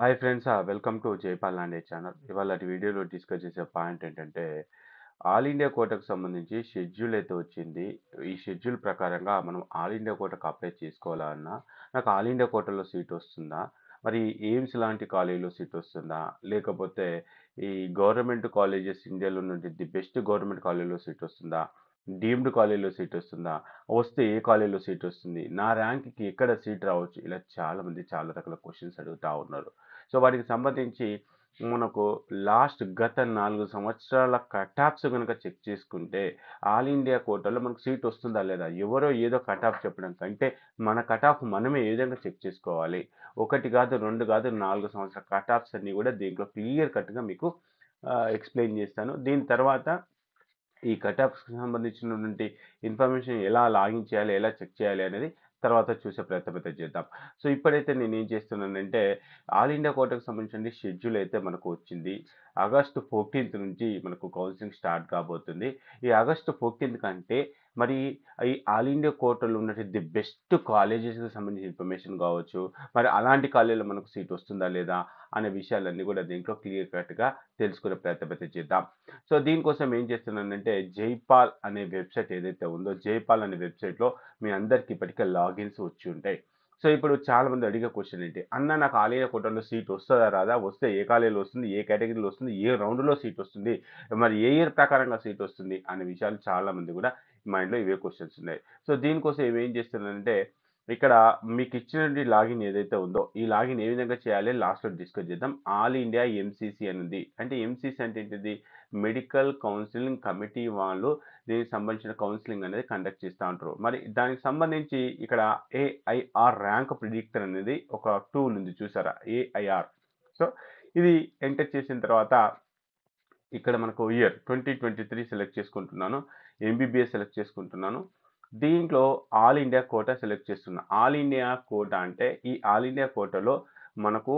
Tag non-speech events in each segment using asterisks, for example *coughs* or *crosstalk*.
hi friends welcome to Jaipal Lande channel ఇవాళ వీడియోలో discuss చేసే పాయింట్ ఏంటంటే ఆల్ ఇండియా కోటకు సంబంధించి షెడ్యూల్ అయితే వచ్చింది ఈ షెడ్యూల్ ప్రకారంగా మనం ఆల్ ఇండియా కోటకు అప్లై చేసుకోవాలా నాకు ఆల్ ఇండియా కోటలో సీట్ వస్తుందా మరి ఎయిమ్స్ లాంటి కాలేజీలో సీట్ వస్తుందా లేకపోతే ఈ గవర్నమెంట్ కాలేజెస్ ఇండియాలో నుండి ది బెస్ట్ గవర్నమెంట్ కాలేజీలో సీట్ వస్తుందా డీమ్డ్ కాలేజీలో సీట్ వస్తుందా వస్తే ఏ కాలేజీలో సీట్ వస్తుంది నా ర్యాంక్కి ఎక్కడ సీట్ రావచ్చు ఇలా చాలామంది చాలా రకాల క్వశ్చన్స్ అడుగుతూ ఉన్నారు సో వాటికి సంబంధించి మనకు లాస్ట్ గత నాలుగు సంవత్సరాల కటాప్స్ కనుక చెక్ చేసుకుంటే ఆల్ ఇండియా కోటాలో మనకు సీట్ వస్తుందా లేదా ఎవరో ఏదో కటాఫ్ చెప్పడం కంటే మన కటాఫ్ మనమే ఏ విధంగా చెక్ చేసుకోవాలి ఒకటి కాదు రెండు కాదు నాలుగు సంవత్సరాల కటాఫ్స్ అన్నీ కూడా దీంట్లో క్లియర్ కట్గా మీకు ఎక్స్ప్లెయిన్ చేస్తాను దీని తర్వాత ఈ కటాప్స్కి సంబంధించినటువంటి ఇన్ఫర్మేషన్ ఎలా లాగిన్ చేయాలి ఎలా చెక్ చేయాలి అనేది తర్వాత చూసే ప్రయత్నం అయితే చేద్దాం సో ఇప్పుడైతే నేను ఏం చేస్తున్నానంటే ఆల్ ఇండియా కోటకు సంబంధించిన షెడ్యూల్ అయితే మనకు వచ్చింది ఆగస్టు ఫోర్టీన్త్ నుంచి మనకు కౌన్సిలింగ్ స్టార్ట్ కాబోతుంది ఈ ఆగస్టు ఫోర్టీన్త్ కంటే మరి ఈ ఆల్ ఇండియా కోటలో ఉన్నటువంటి ది బెస్ట్ కాలేజెస్కి సంబంధించిన ఇన్ఫర్మేషన్ కావచ్చు మరి అలాంటి కాలేజీలో మనకు సీట్ వస్తుందా లేదా అనే విషయాలన్నీ కూడా దీంట్లో క్లియర్ కట్గా తెలుసుకునే ప్రయత్నం చేద్దాం సో దీనికోసం ఏం చేస్తున్నానంటే జైపాల్ అనే వెబ్సైట్ ఏదైతే ఉందో జైపాల్ అనే వెబ్సైట్లో మీ అందరికీ ఇప్పటికే లాగిన్స్ వచ్చి ఉంటాయి సో ఇప్పుడు చాలామంది అడిగే క్వశ్చన్ ఏంటి అన్న నాకు ఇండియా కోటలో సీట్ వస్తుందా రాదా వస్తే ఏ కాలేజీలో వస్తుంది ఏ కేటగిరీలో వస్తుంది ఏ రౌండ్లో సీట్ వస్తుంది మరి ఏ ఇయర్ ప్రకారంగా సీట్ వస్తుంది అనే విషయాలు చాలామంది కూడా మైండ్లో ఇవే క్వశ్చన్స్ ఉన్నాయి సో దీనికోసం ఏమేం చేస్తున్నానంటే ఇక్కడ మీకు ఇచ్చినటువంటి లాగిన్ ఏదైతే ఉందో ఈ లాగిన్ ఏ విధంగా చేయాలి లాస్ట్లో డిస్కస్ చేద్దాం ఆల్ ఇండియా ఎంసీసీ అని ఉంది అంటే ఎంసీసీ అంటే ఏంటిది మెడికల్ కౌన్సిలింగ్ కమిటీ వాళ్ళు దీనికి సంబంధించిన కౌన్సిలింగ్ అనేది కండక్ట్ చేస్తూ ఉంటారు మరి దానికి సంబంధించి ఇక్కడ ఏఐఆర్ ర్యాంక్ ప్రిడిక్టర్ అనేది ఒక టూల్ ఉంది చూసారా ఏఐఆర్ సో ఇది ఎంటర్ చేసిన తర్వాత ఇక్కడ మనకు year twenty twenty three select చేసుకుంటున్నాను ఎంబీబీఎస్ సెలెక్ట్ చేసుకుంటున్నాను దీంట్లో ఆల్ ఇండియా కోటా సెలెక్ట్ చేస్తున్నా ఆల్ ఇండియా కోటా అంటే ఈ ఆల్ ఇండియా కోటాలో మనకు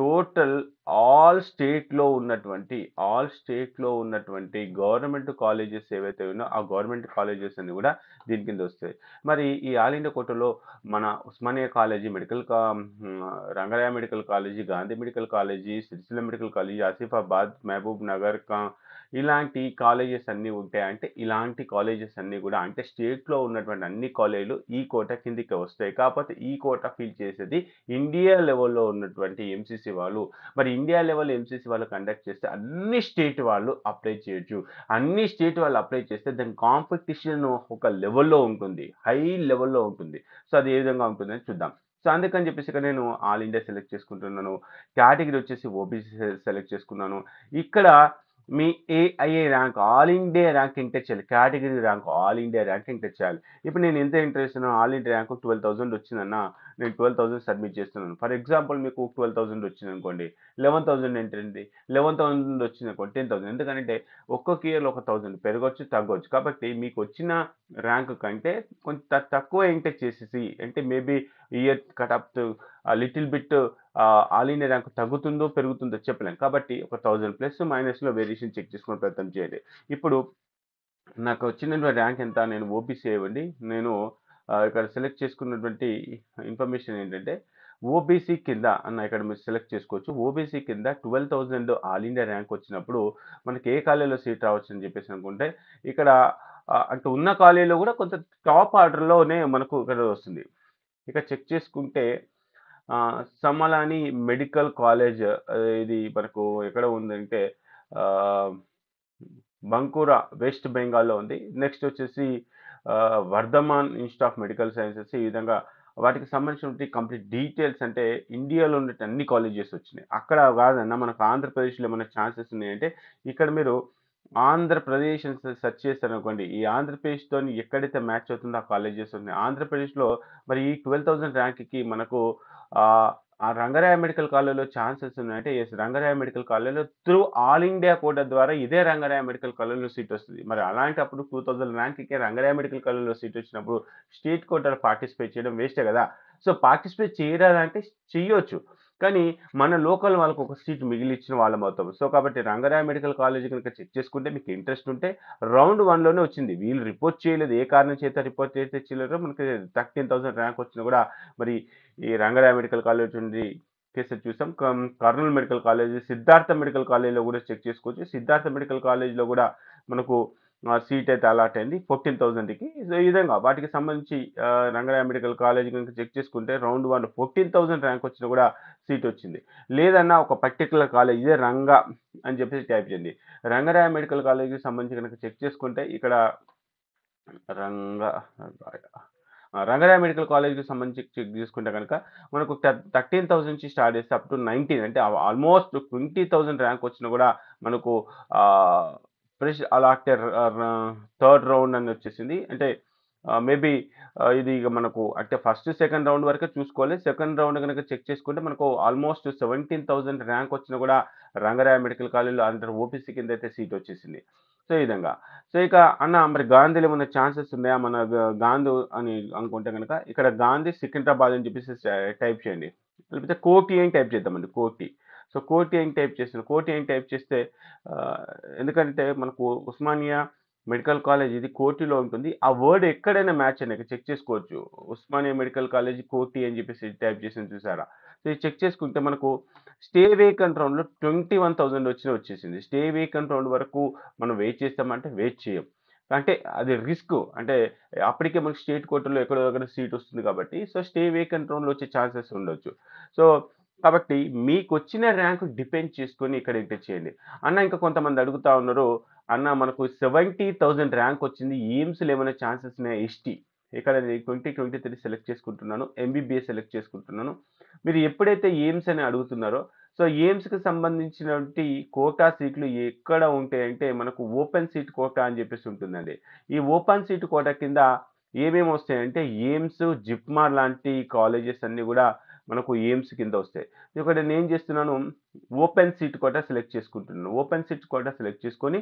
టోటల్ ఆల్ స్టేట్లో ఉన్నటువంటి ఆల్ స్టేట్లో ఉన్నటువంటి గవర్నమెంట్ కాలేజెస్ ఏవైతే ఉన్నో ఆ గవర్నమెంట్ కాలేజెస్ అన్ని కూడా దీని కింద వస్తాయి మరి ఈ ఆల్ ఇండియా కోటలో మన ఉస్మానియా కాలేజీ మెడికల్ కా Rangaraya medical college Gandhi medical college Sircilla medical college Asifabad Mahbubnagar కా ఇలాంటి కాలేజెస్ అన్నీ ఉంటాయి అంటే ఇలాంటి కాలేజెస్ అన్నీ కూడా అంటే స్టేట్లో ఉన్నటువంటి అన్ని కాలేజీలు ఈ కోట కిందికి వస్తాయి కాకపోతే ఈ కోట ఫీల్ చేసేది ఇండియా లెవెల్లో ఉన్నటువంటి ఎంసీసీ వాళ్ళు మరి ఇండియా లెవెల్ ఎంసీసీ వాళ్ళు కండక్ట్ చేస్తే అన్ని స్టేట్ వాళ్ళు అప్లై చేయొచ్చు అన్ని స్టేట్ వాళ్ళు అప్లై చేస్తే దాని కాంపిటీషన్ ఒక లెవెల్లో ఉంటుంది హై లెవెల్లో ఉంటుంది సో అది ఏ విధంగా ఉంటుందని చూద్దాం సో అందుకని చెప్పేసి ఇక్కడ నేను ఆల్ ఇండియా సెలెక్ట్ చేసుకుంటున్నాను కేటగిరీ వచ్చేసి ఓబీసీ సెలెక్ట్ చేసుకున్నాను ఇక్కడ మీ AIA rank all India rank enter చేయాలి category rank all India rank enter చేయాలి ఇప్పుడు నేను ఎంత ఎంటర్ చేస్తున్నాను all India rank twelve thousand వచ్చిందన్న నేను ట్వెల్వ్ థౌసండ్ సబ్మిట్ చేస్తున్నాను ఫర్ ఎగ్జాంపుల్ మీకు ట్వెల్వ్ థౌసండ్ వచ్చింది అనుకోండి లెవెన్ థౌసండ్ ఏంటండి లెవెన్ థౌసండ్ వచ్చింది అనుకోండి టెన్ థౌసండ్ ఎందుకంటే ఒక్కొక్క ఇయర్లో ఒక థౌసండ్ పెరగవచ్చు తగ్గవచ్చు కాబట్టి మీకు వచ్చిన ర్యాంక్ కంటే కొంత తక్కువ ఎంటెక్ చేసేసి అంటే maybe year cutoff little bit ఆలిన ర్యాంక్ తగ్గుతుందో పెరుగుతుందో చెప్పలేం కాబట్టి ఒక థౌజండ్ ప్లస్ మైనస్లో వేరియేషన్ చెక్ చేసుకునే ప్రయత్నం చేయండి ఇప్పుడు నాకు వచ్చిన ర్యాంక్ ఎంత నేను ఓపీసీ ఇవ్వండి నేను ఇక్కడ సెలెక్ట్ చేసుకున్నటువంటి ఇన్ఫర్మేషన్ ఏంటంటే ఓబీసీ కింద అన్న ఇక్కడ మీరు సెలెక్ట్ చేసుకోవచ్చు ఓబీసీ కింద twelve thousand all India rank వచ్చినప్పుడు మనకి ఏ కాలేజీలో సీట్ రావచ్చు అని చెప్పేసి అనుకుంటే ఇక్కడ అంటే ఉన్న కాలేజీలో కూడా కొంత టాప్ ఆర్డర్లోనే మనకు ఇక్కడ వస్తుంది ఇక చెక్ చేసుకుంటే సమలాని మెడికల్ కాలేజ్ ఇది మనకు ఎక్కడ ఉందంటే బంకురా వెస్ట్ బెంగాల్లో ఉంది నెక్స్ట్ వచ్చేసి Vardhman institute of medical sciences ఈ విధంగా వాటికి సంబంధించినటువంటి కంప్లీట్ డీటెయిల్స్ అంటే ఇండియాలో ఉండే అన్ని కాలేజెస్ వచ్చినాయి అక్కడ కాదన్నా మనకు ఆంధ్రప్రదేశ్లో ఏమైనా ఛాన్సెస్ ఉన్నాయంటే ఇక్కడ మీరు ఆంధ్రప్రదేశ్ సెర్చ్ చేస్తారనుకోండి ఈ ఆంధ్రప్రదేశ్తో ఎక్కడైతే మ్యాచ్ అవుతుందో ఆ కాలేజెస్ ఉన్నాయి ఆంధ్రప్రదేశ్లో మరి ఈ ట్వెల్వ్ థౌజండ్ ర్యాంక్కి మనకు ఆ రంగరాయ మెడికల్ కాలేజ్లో ఛాన్సెస్ ఉన్నాయంటే ఎస్ రంగరాయ మెడికల్ కాలేజ్లో త్రూ ఆల్ ఇండియా కోటా ద్వారా ఇదే రంగరాయ మెడికల్ కాలేజ్లో సీట్ వస్తుంది మరి అలాంటప్పుడు టూ థౌజండ్ ర్యాంక్కి రంగరాయ మెడికల్ కాలేజ్లో సీట్ వచ్చినప్పుడు స్టేట్ కోటాలో పార్టిసిపేట్ చేయడం వేస్టే కదా సో పార్టిసిపేట్ చేయరాదంటే చేయొచ్చు కానీ మన లోకల్ వాళ్ళకు ఒక సీట్ మిగిలిచ్చిన వాళ్ళం అవుతాం సో కాబట్టి రంగరాయ మెడికల్ కాలేజ్ కనుక చెక్ చేసుకుంటే మీకు ఇంట్రెస్ట్ ఉంటే రౌండ్ వన్లోనే వచ్చింది వీళ్ళు రిపోర్ట్ చేయలేదు ఏ కారణం చేత రిపోర్ట్ చేస్తే చేయలేదో మనకి థర్టీన్ థౌసండ్ ర్యాంక్ వచ్చినా కూడా మరి ఈ రంగరాయ మెడికల్ కాలేజ్ నుండి కేసులు చూసాం Kurnool medical college Siddhartha medical కాలేజ్లో కూడా చెక్ చేసుకోవచ్చు సిద్ధార్థ మెడికల్ కాలేజ్లో కూడా మనకు సీట్ అయితే అలాట్ అయింది ఫోర్టీన్ థౌజండ్కి సో ఈ విధంగా వాటికి సంబంధించి రంగరాయ మెడికల్ కాలేజ్ కనుక చెక్ చేసుకుంటే round one fourteen thousand rank వచ్చిన కూడా సీట్ వచ్చింది లేదన్నా ఒక పర్టికులర్ కాలేజ్ ఇదే రంగ అని చెప్పేసి టైప్ చేయండి రంగరాయ మెడికల్ కాలేజ్కి సంబంధించి కనుక చెక్ చేసుకుంటే ఇక్కడ రంగ రంగరాయ మెడికల్ కాలేజ్కి సంబంధించి చెక్ చేసుకుంటే కనుక మనకు థర్టీన్ థౌసండ్ నుంచి స్టార్ట్ చేస్తే అప్ టు నైన్టీన్ అంటే ఆల్మోస్ట్ ట్వంటీ థౌసండ్ ర్యాంక్ వచ్చినా కూడా మనకు ఫ్రెష్ అలాక్టర్ థర్డ్ రౌండ్ అని వచ్చేసింది అంటే మేబీ ఇది ఇక మనకు అంటే ఫస్ట్ సెకండ్ రౌండ్ వరకు చూసుకోవాలి సెకండ్ రౌండ్ కనుక చెక్ చేసుకుంటే మనకు ఆల్మోస్ట్ సెవెంటీన్ థౌసండ్ ర్యాంక్ వచ్చినా కూడా రంగరాయ మెడికల్ కాలేజ్లో అండర్ ఓపీసీ కింద అయితే సీట్ వచ్చేసింది సో ఈ విధంగా సో ఇక అన్న మరి గాంధీలో ఏమైనా ఛాన్సెస్ ఉన్నాయా మన గాంధీ అని అనుకుంటే కనుక ఇక్కడ గాంధీ సికింద్రాబాద్ అని చెప్పేసి టైప్ చేయండి లేకపోతే కోటి అని టైప్ చేద్దామండి కోటి సో కోటి అని టైప్ చేస్తారు కోటి అని టైప్ చేస్తే ఎందుకంటే మనకు ఉస్మానియా మెడికల్ కాలేజ్ ఇది కోటిలో ఉంటుంది ఆ వర్డ్ ఎక్కడైనా మ్యాచ్ అయినా చెక్ చేసుకోవచ్చు ఉస్మానియా మెడికల్ కాలేజ్ కోటి అని చెప్పేసి టైప్ చేసింది చూసారా సో ఇది చెక్ చేసుకుంటే మనకు స్టే వేకెంట్ రౌండ్లో ట్వంటీ వన్ థౌజండ్ వచ్చిన వచ్చేసింది స్టే వేకెంట్ రౌండ్ వరకు మనం వెయిట్ చేస్తామంటే వెయిట్ చేయం అంటే అది రిస్క్ అంటే అప్పటికే మనకి స్టేట్ కోర్టులో ఎక్కడో దగ్గర సీట్ వస్తుంది కాబట్టి సో స్టే వేకెంట్ రౌండ్లో వచ్చే ఛాన్సెస్ ఉండొచ్చు సో కాబట్టి మీకు వచ్చిన ర్యాంకు డిపెండ్ చేసుకొని ఇక్కడ ఎంటర్ చేయండి అన్న ఇంకా కొంతమంది అడుగుతా ఉన్నారు అన్న మనకు సెవెంటీ థౌజండ్ ర్యాంక్ వచ్చింది ఎయిమ్స్లో ఏమైనా ఛాన్సెస్ ఉన్నాయి ఎస్టీ ఇక్కడ నేను ట్వంటీ ట్వంటీ త్రీ సెలెక్ట్ చేసుకుంటున్నాను ఎంబీబీఎస్ సెలెక్ట్ చేసుకుంటున్నాను మీరు ఎప్పుడైతే ఎయిమ్స్ అని అడుగుతున్నారో సో ఎయిమ్స్కి సంబంధించినటువంటి కోటా సీట్లు ఎక్కడ ఉంటాయంటే మనకు ఓపెన్ సీట్ కోటా అని చెప్పేసి ఉంటుందండి ఈ ఓపెన్ సీట్ కోటా కింద ఏమేమి వస్తాయంటే ఎయిమ్స్ జిప్మార్ లాంటి కాలేజెస్ అన్నీ కూడా మనకు ఎయిమ్స్ కింద వస్తాయి ఇక్కడ నేను చేస్తున్నాను ఓపెన్ సీట్ కోట సెలెక్ట్ చేసుకుంటున్నాను ఓపెన్ సీట్ కోట సెలెక్ట్ చేసుకొని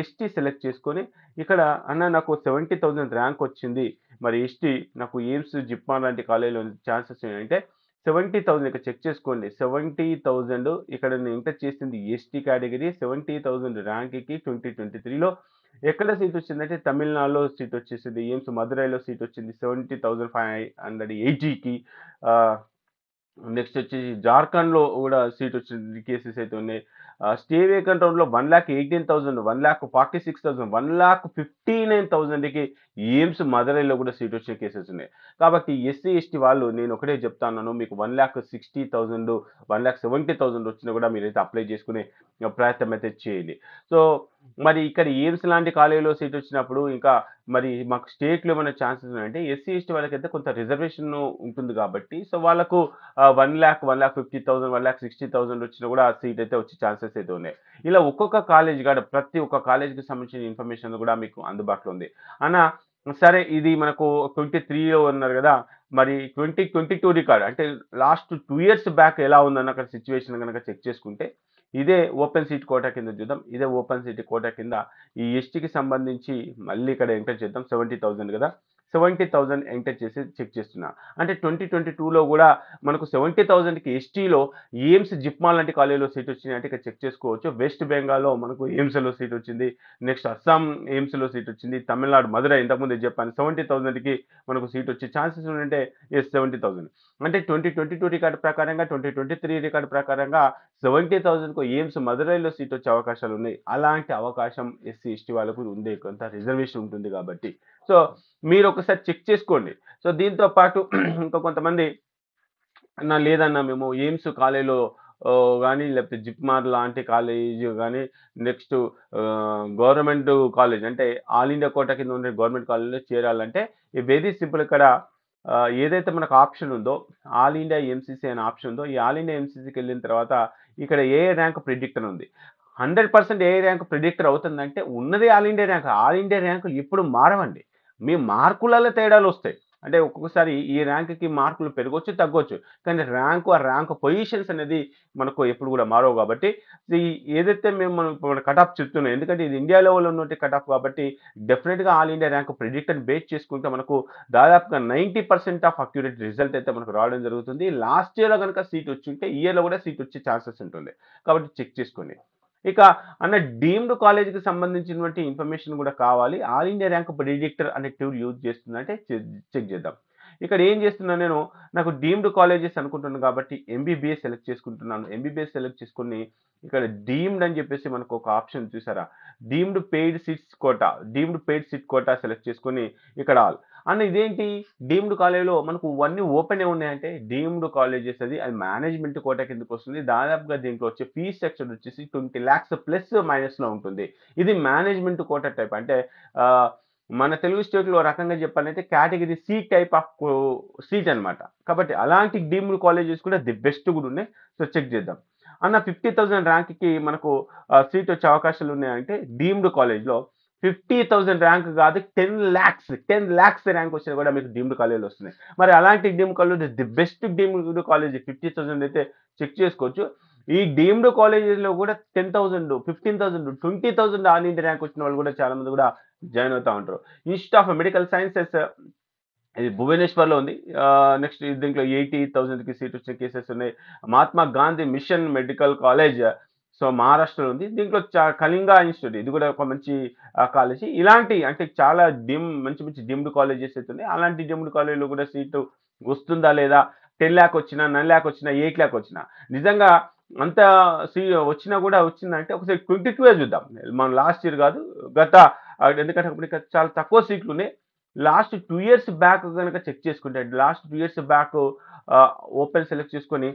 ఎస్టీ సెలెక్ట్ చేసుకొని ఇక్కడ అన్న నాకు సెవెంటీ థౌజండ్ ర్యాంక్ వచ్చింది మరి ఎస్టీ నాకు ఎయిమ్స్ జిప్మా లాంటి కాలేజీలో ఛాన్సెస్ ఏంటంటే సెవెంటీ థౌజండ్ ఇక్కడ చెక్ చేసుకోండి సెవెంటీ థౌజండ్ ఇక్కడ నేను ఇంటర్ చేసింది ఎస్టీ కేటగిరీ సెవెంటీ థౌజండ్ ర్యాంక్కి ట్వంటీ ట్వంటీ త్రీలో ఎక్కడ సీట్ వచ్చిందంటే తమిళనాడులో సీట్ వచ్చేసింది ఎయిమ్స్ మదురైలో సీట్ వచ్చింది సెవెంటీ థౌజండ్ ఫైవ్ హండ్రెడ్ ఎయిటీకి నెక్స్ట్ వచ్చి జార్ఖండ్లో కూడా సీట్ వచ్చింది కేసెస్ అయితే ఉన్నాయి స్టే వేకెంట్ రౌండ్లో one lakh eighteen thousand one lakh forty six thousand one lakh fifty nine థౌసండ్కి ఎయిమ్స్ మదరైలో కూడా సీట్ వచ్చే కేసెస్ ఉన్నాయి కాబట్టి ఎస్సీ ఎస్టీ వాళ్ళు నేను ఒకటే చెప్తాను మీకు one lakh sixty thousand one lakh seventy thousand వచ్చినా కూడా మీరైతే అప్లై చేసుకునే ప్రయత్నం అయితే చేయండి సో మరి ఇక్కడ ఎయిమ్స్ లాంటి కాలేజీలో సీట్ వచ్చినప్పుడు ఇంకా మరి మాకు స్టేట్లో ఏమైనా ఛాన్సెస్ ఉన్నాయంటే ఎస్సీ ఎస్టీ వాళ్ళకైతే కొంత రిజర్వేషన్ ఉంటుంది కాబట్టి సో వాళ్ళకు one lakh one lakh fifty thousand one lakh sixty thousand వచ్చినా కూడా సీట్ అయితే వచ్చే ఛాన్సెస్ అయితే ఉన్నాయి ఇలా ఒక్కొక్క కాలేజ్ కాడ ప్రతి ఒక్క కాలేజ్కి సంబంధించిన ఇన్ఫర్మేషన్ కూడా మీకు అందుబాటులో ఉంది అన్న సరే ఇది మనకు ట్వంటీ త్రీలో ఉన్నారు కదా మరి ట్వంటీ ట్వంటీ టూ రికార్డ్ అంటే లాస్ట్ టూ ఇయర్స్ బ్యాక్ ఎలా ఉందన్న అక్కడ సిచ్యువేషన్ కనుక చెక్ చేసుకుంటే ఇదే ఓపెన్ సీట్ కోటా కింద చూద్దాం ఇదే ఓపెన్ సీట్ కోటా కింద ఈ ఎస్టీకి సంబంధించి మళ్ళీ ఇక్కడ ఎంటర్ చేద్దాం సెవెంటీ థౌజండ్ కదా సెవెంటీ థౌజండ్ ఎంటర్ చేసి చెక్ చేస్తున్నా అంటే ట్వంటీ ట్వంటీ టూలో కూడా మనకు సెవెంటీ థౌజండ్కి ఎస్టీలో ఎయిమ్స్ జిప్మా లాంటి కాలేజీలో సీట్ వచ్చినాయి అంటే ఇక్కడ చెక్ చేసుకోవచ్చు వెస్ట్ బెంగాల్లో మనకు ఎయిమ్స్లో సీట్ వచ్చింది నెక్స్ట్ అస్సాం ఎయిమ్స్లో సీట్ వచ్చింది తమిళనాడు మధురై ఇంతకుముందు చెప్పాను సెవెంటీ థౌజండ్కి మనకు సీట్ వచ్చే ఛాన్సెస్ ఉంటే ఎస్ సెవెంటీ థౌజండ్ అంటే ట్వంటీ ట్వంటీ టూ రికార్డు ప్రకారంగా ట్వంటీ ట్వంటీ త్రీ రికార్డు ప్రకారంగా సెవెంటీ థౌజండ్కు ఎయిమ్స్ మధురైలో సీట్ వచ్చే అవకాశాలు ఉన్నాయి అలాంటి అవకాశం ఎస్సీ ఎస్టీ వాళ్ళకు ఉంది కొంత రిజర్వేషన్ ఉంటుంది కాబట్టి సో మీరు ఒకసారి చెక్ చేసుకోండి సో దీంతో పాటు *clears throat* ఇంకా కొంతమంది అన్నా లేదన్న మేము ఎయిమ్స్ కాలేజీలో కానీ లేకపోతే జిప్మార్ లాంటి కాలేజ్ కానీ నెక్స్ట్ గవర్నమెంట్ కాలేజ్ అంటే ఆల్ ఇండియా కోట కింద ఉండే గవర్నమెంట్ కాలేజ్లో చేరాలంటే ఈ వెరీ సింపుల్ ఇక్కడ ఏదైతే మనకు ఆప్షన్ ఉందో ఆల్ ఇండియా ఎంసీసీ అనే ఆప్షన్ ఉందో ఈ ఆల్ ఇండియా ఎంసీసీకి వెళ్ళిన తర్వాత ఇక్కడ ఏ ర్యాంక్ ప్రిడిక్టర్ ఉంది హండ్రెడ్ పర్సెంట్ ఏ ర్యాంక్ ప్రిడిక్టర్ అవుతుందంటే ఉన్నది all India rank all India ర్యాంకులు ఇప్పుడు మారవండి మీ మార్కులలో తేడాలు వస్తాయి అంటే ఒక్కొక్కసారి ఈ ర్యాంక్కి మార్కులు పెరగవచ్చు తగ్గవచ్చు కానీ ర్యాంకు ఆ ర్యాంక్ పొజిషన్స్ అనేది మనకు ఎప్పుడు కూడా మారవు కాబట్టి ఏదైతే మేము మనం మన కట్ ఆఫ్ చెప్తున్నాం ఎందుకంటే ఇది ఇండియా లెవెల్లో ఉన్నట్టు కట్ ఆఫ్ కాబట్టి డెఫినెట్గా ఆల్ ఇండియా ర్యాంక్ అని బేస్ చేసుకుంటే మనకు దాదాపుగా ninety percent of accurate result అయితే మనకు రావడం జరుగుతుంది లాస్ట్ ఇయర్లో కనుక సీట్ వచ్చి ఉంటే ఇయర్లో కూడా సీట్ వచ్చే ఛాన్సెస్ ఉంటుంది కాబట్టి చెక్ చేసుకోండి ఇక అన్న డీమ్డ్ కాలేజ్కి సంబంధించినటువంటి ఇన్ఫర్మేషన్ కూడా కావాలి ఆల్ ఇండియా ర్యాంక్ ప్రిడిక్టర్ అనే ట్యూర్ యూజ్ చేస్తుందంటే చెక్ చేద్దాం ఇక్కడ ఏం చేస్తున్నా నేను నాకు డీమ్డ్ కాలేజెస్ అనుకుంటున్నాను కాబట్టి ఎంబీబీఎస్ సెలెక్ట్ చేసుకుంటున్నాను ఎంబీబీఎస్ సెలెక్ట్ చేసుకుని ఇక్కడ డీమ్డ్ అని చెప్పేసి మనకు ఒక ఆప్షన్ చూసారా deemed paid seats quota deemed paid seat quota select చేసుకొని ఇక్కడ అండ్ ఇదేంటి డీమ్డ్ కాలేజ్లో మనకు అన్ని ఓపెనే ఉన్నాయంటే డీమ్డ్ కాలేజెస్ అది అది మేనేజ్మెంట్ కోట కిందకు వస్తుంది దాదాపుగా దీంట్లో వచ్చే ఫీజ్ స్ట్రక్చర్ వచ్చేసి ట్వంటీ ల్యాక్స్ ప్లస్ మైనస్లో ఉంటుంది ఇది మేనేజ్మెంట్ కోట టైప్ అంటే మన తెలుగు స్టేట్లో రకంగా చెప్పాలంటే category C type of seat అనమాట కాబట్టి అలాంటి డీమ్డ్ కాలేజెస్ కూడా ది బెస్ట్ కూడా ఉన్నాయి సో చెక్ చేద్దాం అన్న ఫిఫ్టీ థౌసండ్ ర్యాంక్కి మనకు సీట్ వచ్చే అవకాశాలు ఉన్నాయంటే డీమ్డ్ కాలేజ్లో ఫిఫ్టీ థౌసండ్ ర్యాంక్ కాదు ten lakhs ten lakhs rank వచ్చినా కూడా మీకు డీమ్డ్ కాలేజీలు వస్తున్నాయి మరి అలాంటి deemed college the best deemed college fifty thousand అయితే చెక్ చేసుకోవచ్చు ఈ డీమ్డ్ కాలేజెస్లో కూడా ten thousand fifteen thousand twenty thousand all rank వచ్చిన వాళ్ళు కూడా చాలా మంది కూడా జాయిన్ అవుతూ ఉంటారు ఇన్స్టిట్యూట్ ఆఫ్ మెడికల్ సైన్సెస్ ఇది భువనేశ్వర్లో ఉంది నెక్స్ట్ దీంట్లో ఎయిటీ థౌసండ్కి సీట్ వచ్చిన కేసెస్ ఉన్నాయి Mahatma Gandhi mission medical college so మహారాష్ట్రలో ఉంది దీంట్లో చా కళింగ ఇన్స్టిట్యూట్ ఇది కూడా ఒక మంచి కాలేజీ ఇలాంటి అంటే చాలా డిమ్ మంచి మంచి డిమ్డ్ కాలేజెస్ అవుతుంది అలాంటి డిమ్డ్ కాలేజీలో కూడా సీటు వస్తుందా లేదా టెన్ ల్యాక్ వచ్చినా నైన్ ల్యాక్ వచ్చినా ఎయిట్ ల్యాక్ వచ్చినా నిజంగా అంత సీ వచ్చినా కూడా వచ్చిందంటే ఒకసారి ట్వంటీ టూ చూద్దాం మనం లాస్ట్ ఇయర్ కాదు గత ఎందుకంటే ఇప్పుడు చాలా తక్కువ సీట్లు ఉన్నాయి లాస్ట్ టూ ఇయర్స్ బ్యాక్ కనుక చెక్ చేసుకుంటే last two years back open select చేసుకొని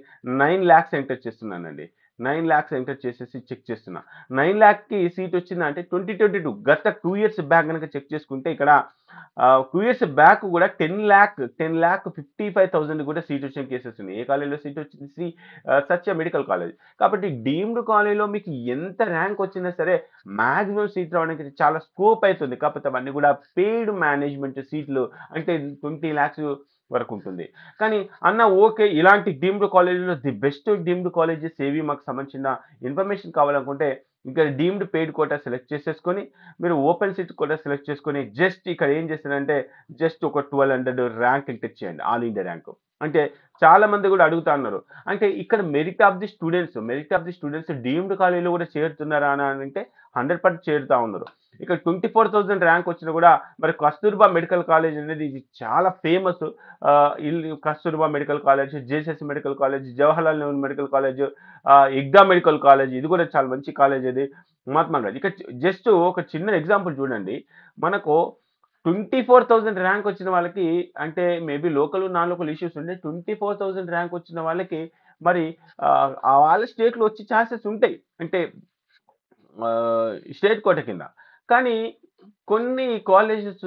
నైన్ ల్యాక్స్ ఎంటర్ చేస్తున్నానండి నైన్ ల్యాక్స్ ఎంటర్ చేసేసి చెక్ చేస్తున్నా నైన్ ల్యాక్కి సీట్ వచ్చిందంటే ట్వంటీ ట్వంటీ టూ గత టూ ఇయర్స్ బ్యాక్ కనుక చెక్ చేసుకుంటే ఇక్కడ టూ ఇయర్స్ బ్యాక్ కూడా ten lakh ten lakh fifty five thousand కూడా సీట్ వచ్చిన కేసెస్ ఉన్నాయి ఏ కాలేజ్లో సీట్ వచ్చింది శ్రీ సత్య మెడికల్ కాలేజ్ కాబట్టి డీమ్డ్ కాలేజీలో మీకు ఎంత ర్యాంక్ వచ్చినా సరే మాక్సిమం సీట్ రావడానికి చాలా స్కోప్ అవుతుంది కాకపోతే అవన్నీ కూడా పెయిడ్ మేనేజ్మెంట్ సీట్లు అంటే ట్వంటీ ల్యాక్స్ వరకు ఉంటుంది కానీ అన్న ఓకే ఇలాంటి డీమ్డ్ కాలేజీలో ది బెస్ట్ డీమ్డ్ కాలేజెస్ ఏవి మాకు సంబంధించిన ఇన్ఫర్మేషన్ కావాలనుకుంటే ఇంకా డీమ్డ్ పెయిడ్ కోటా సెలెక్ట్ చేసేసుకొని మీరు ఓపెన్ సీట్ కోటా సెలెక్ట్ చేసుకొని జస్ట్ ఇక్కడ ఏం చేస్తారంటే జస్ట్ ఒక ట్వెల్వ్ హండ్రెడ్ ర్యాంక్ టచ్ చేయండి ఆల్ ఇండియా ర్యాంక్ అంటే చాలా మంది కూడా అడుగుతా ఉన్నారు అంటే ఇక్కడ merit of the students merit of the students deemed కాలేజీలో కూడా చేరుతున్నారా అని అంటే హండ్రెడ్ పర్సెంట్ చేరుతా ఉన్నారు ఇక్కడ ట్వంటీ ఫోర్ థౌసండ్ ర్యాంక్ వచ్చినా కూడా మరి కస్తూర్బా మెడికల్ కాలేజ్ అనేది ఇది చాలా famous Kasturba medical college JCS medical college Jawaharlal Nehru medical college ఎగ్దా మెడికల్ కాలేజ్ ఇది కూడా చాలా మంచి కాలేజ్ అది మహాత్మా గాంధీ ఇక్కడ జస్ట్ ఒక చిన్న ఎగ్జాంపుల్ చూడండి మనకు ట్వంటీ ఫోర్ థౌసండ్ ర్యాంక్ వచ్చిన వాళ్ళకి అంటే maybe local non local issues ఉండే ట్వంటీ ఫోర్ థౌసండ్ ర్యాంక్ వచ్చిన వాళ్ళకి మరి వాళ్ళ స్టేట్లో వచ్చే ఛాన్సెస్ ఉంటాయి అంటే స్టేట్ కోట కింద కానీ కొన్ని కాలేజెస్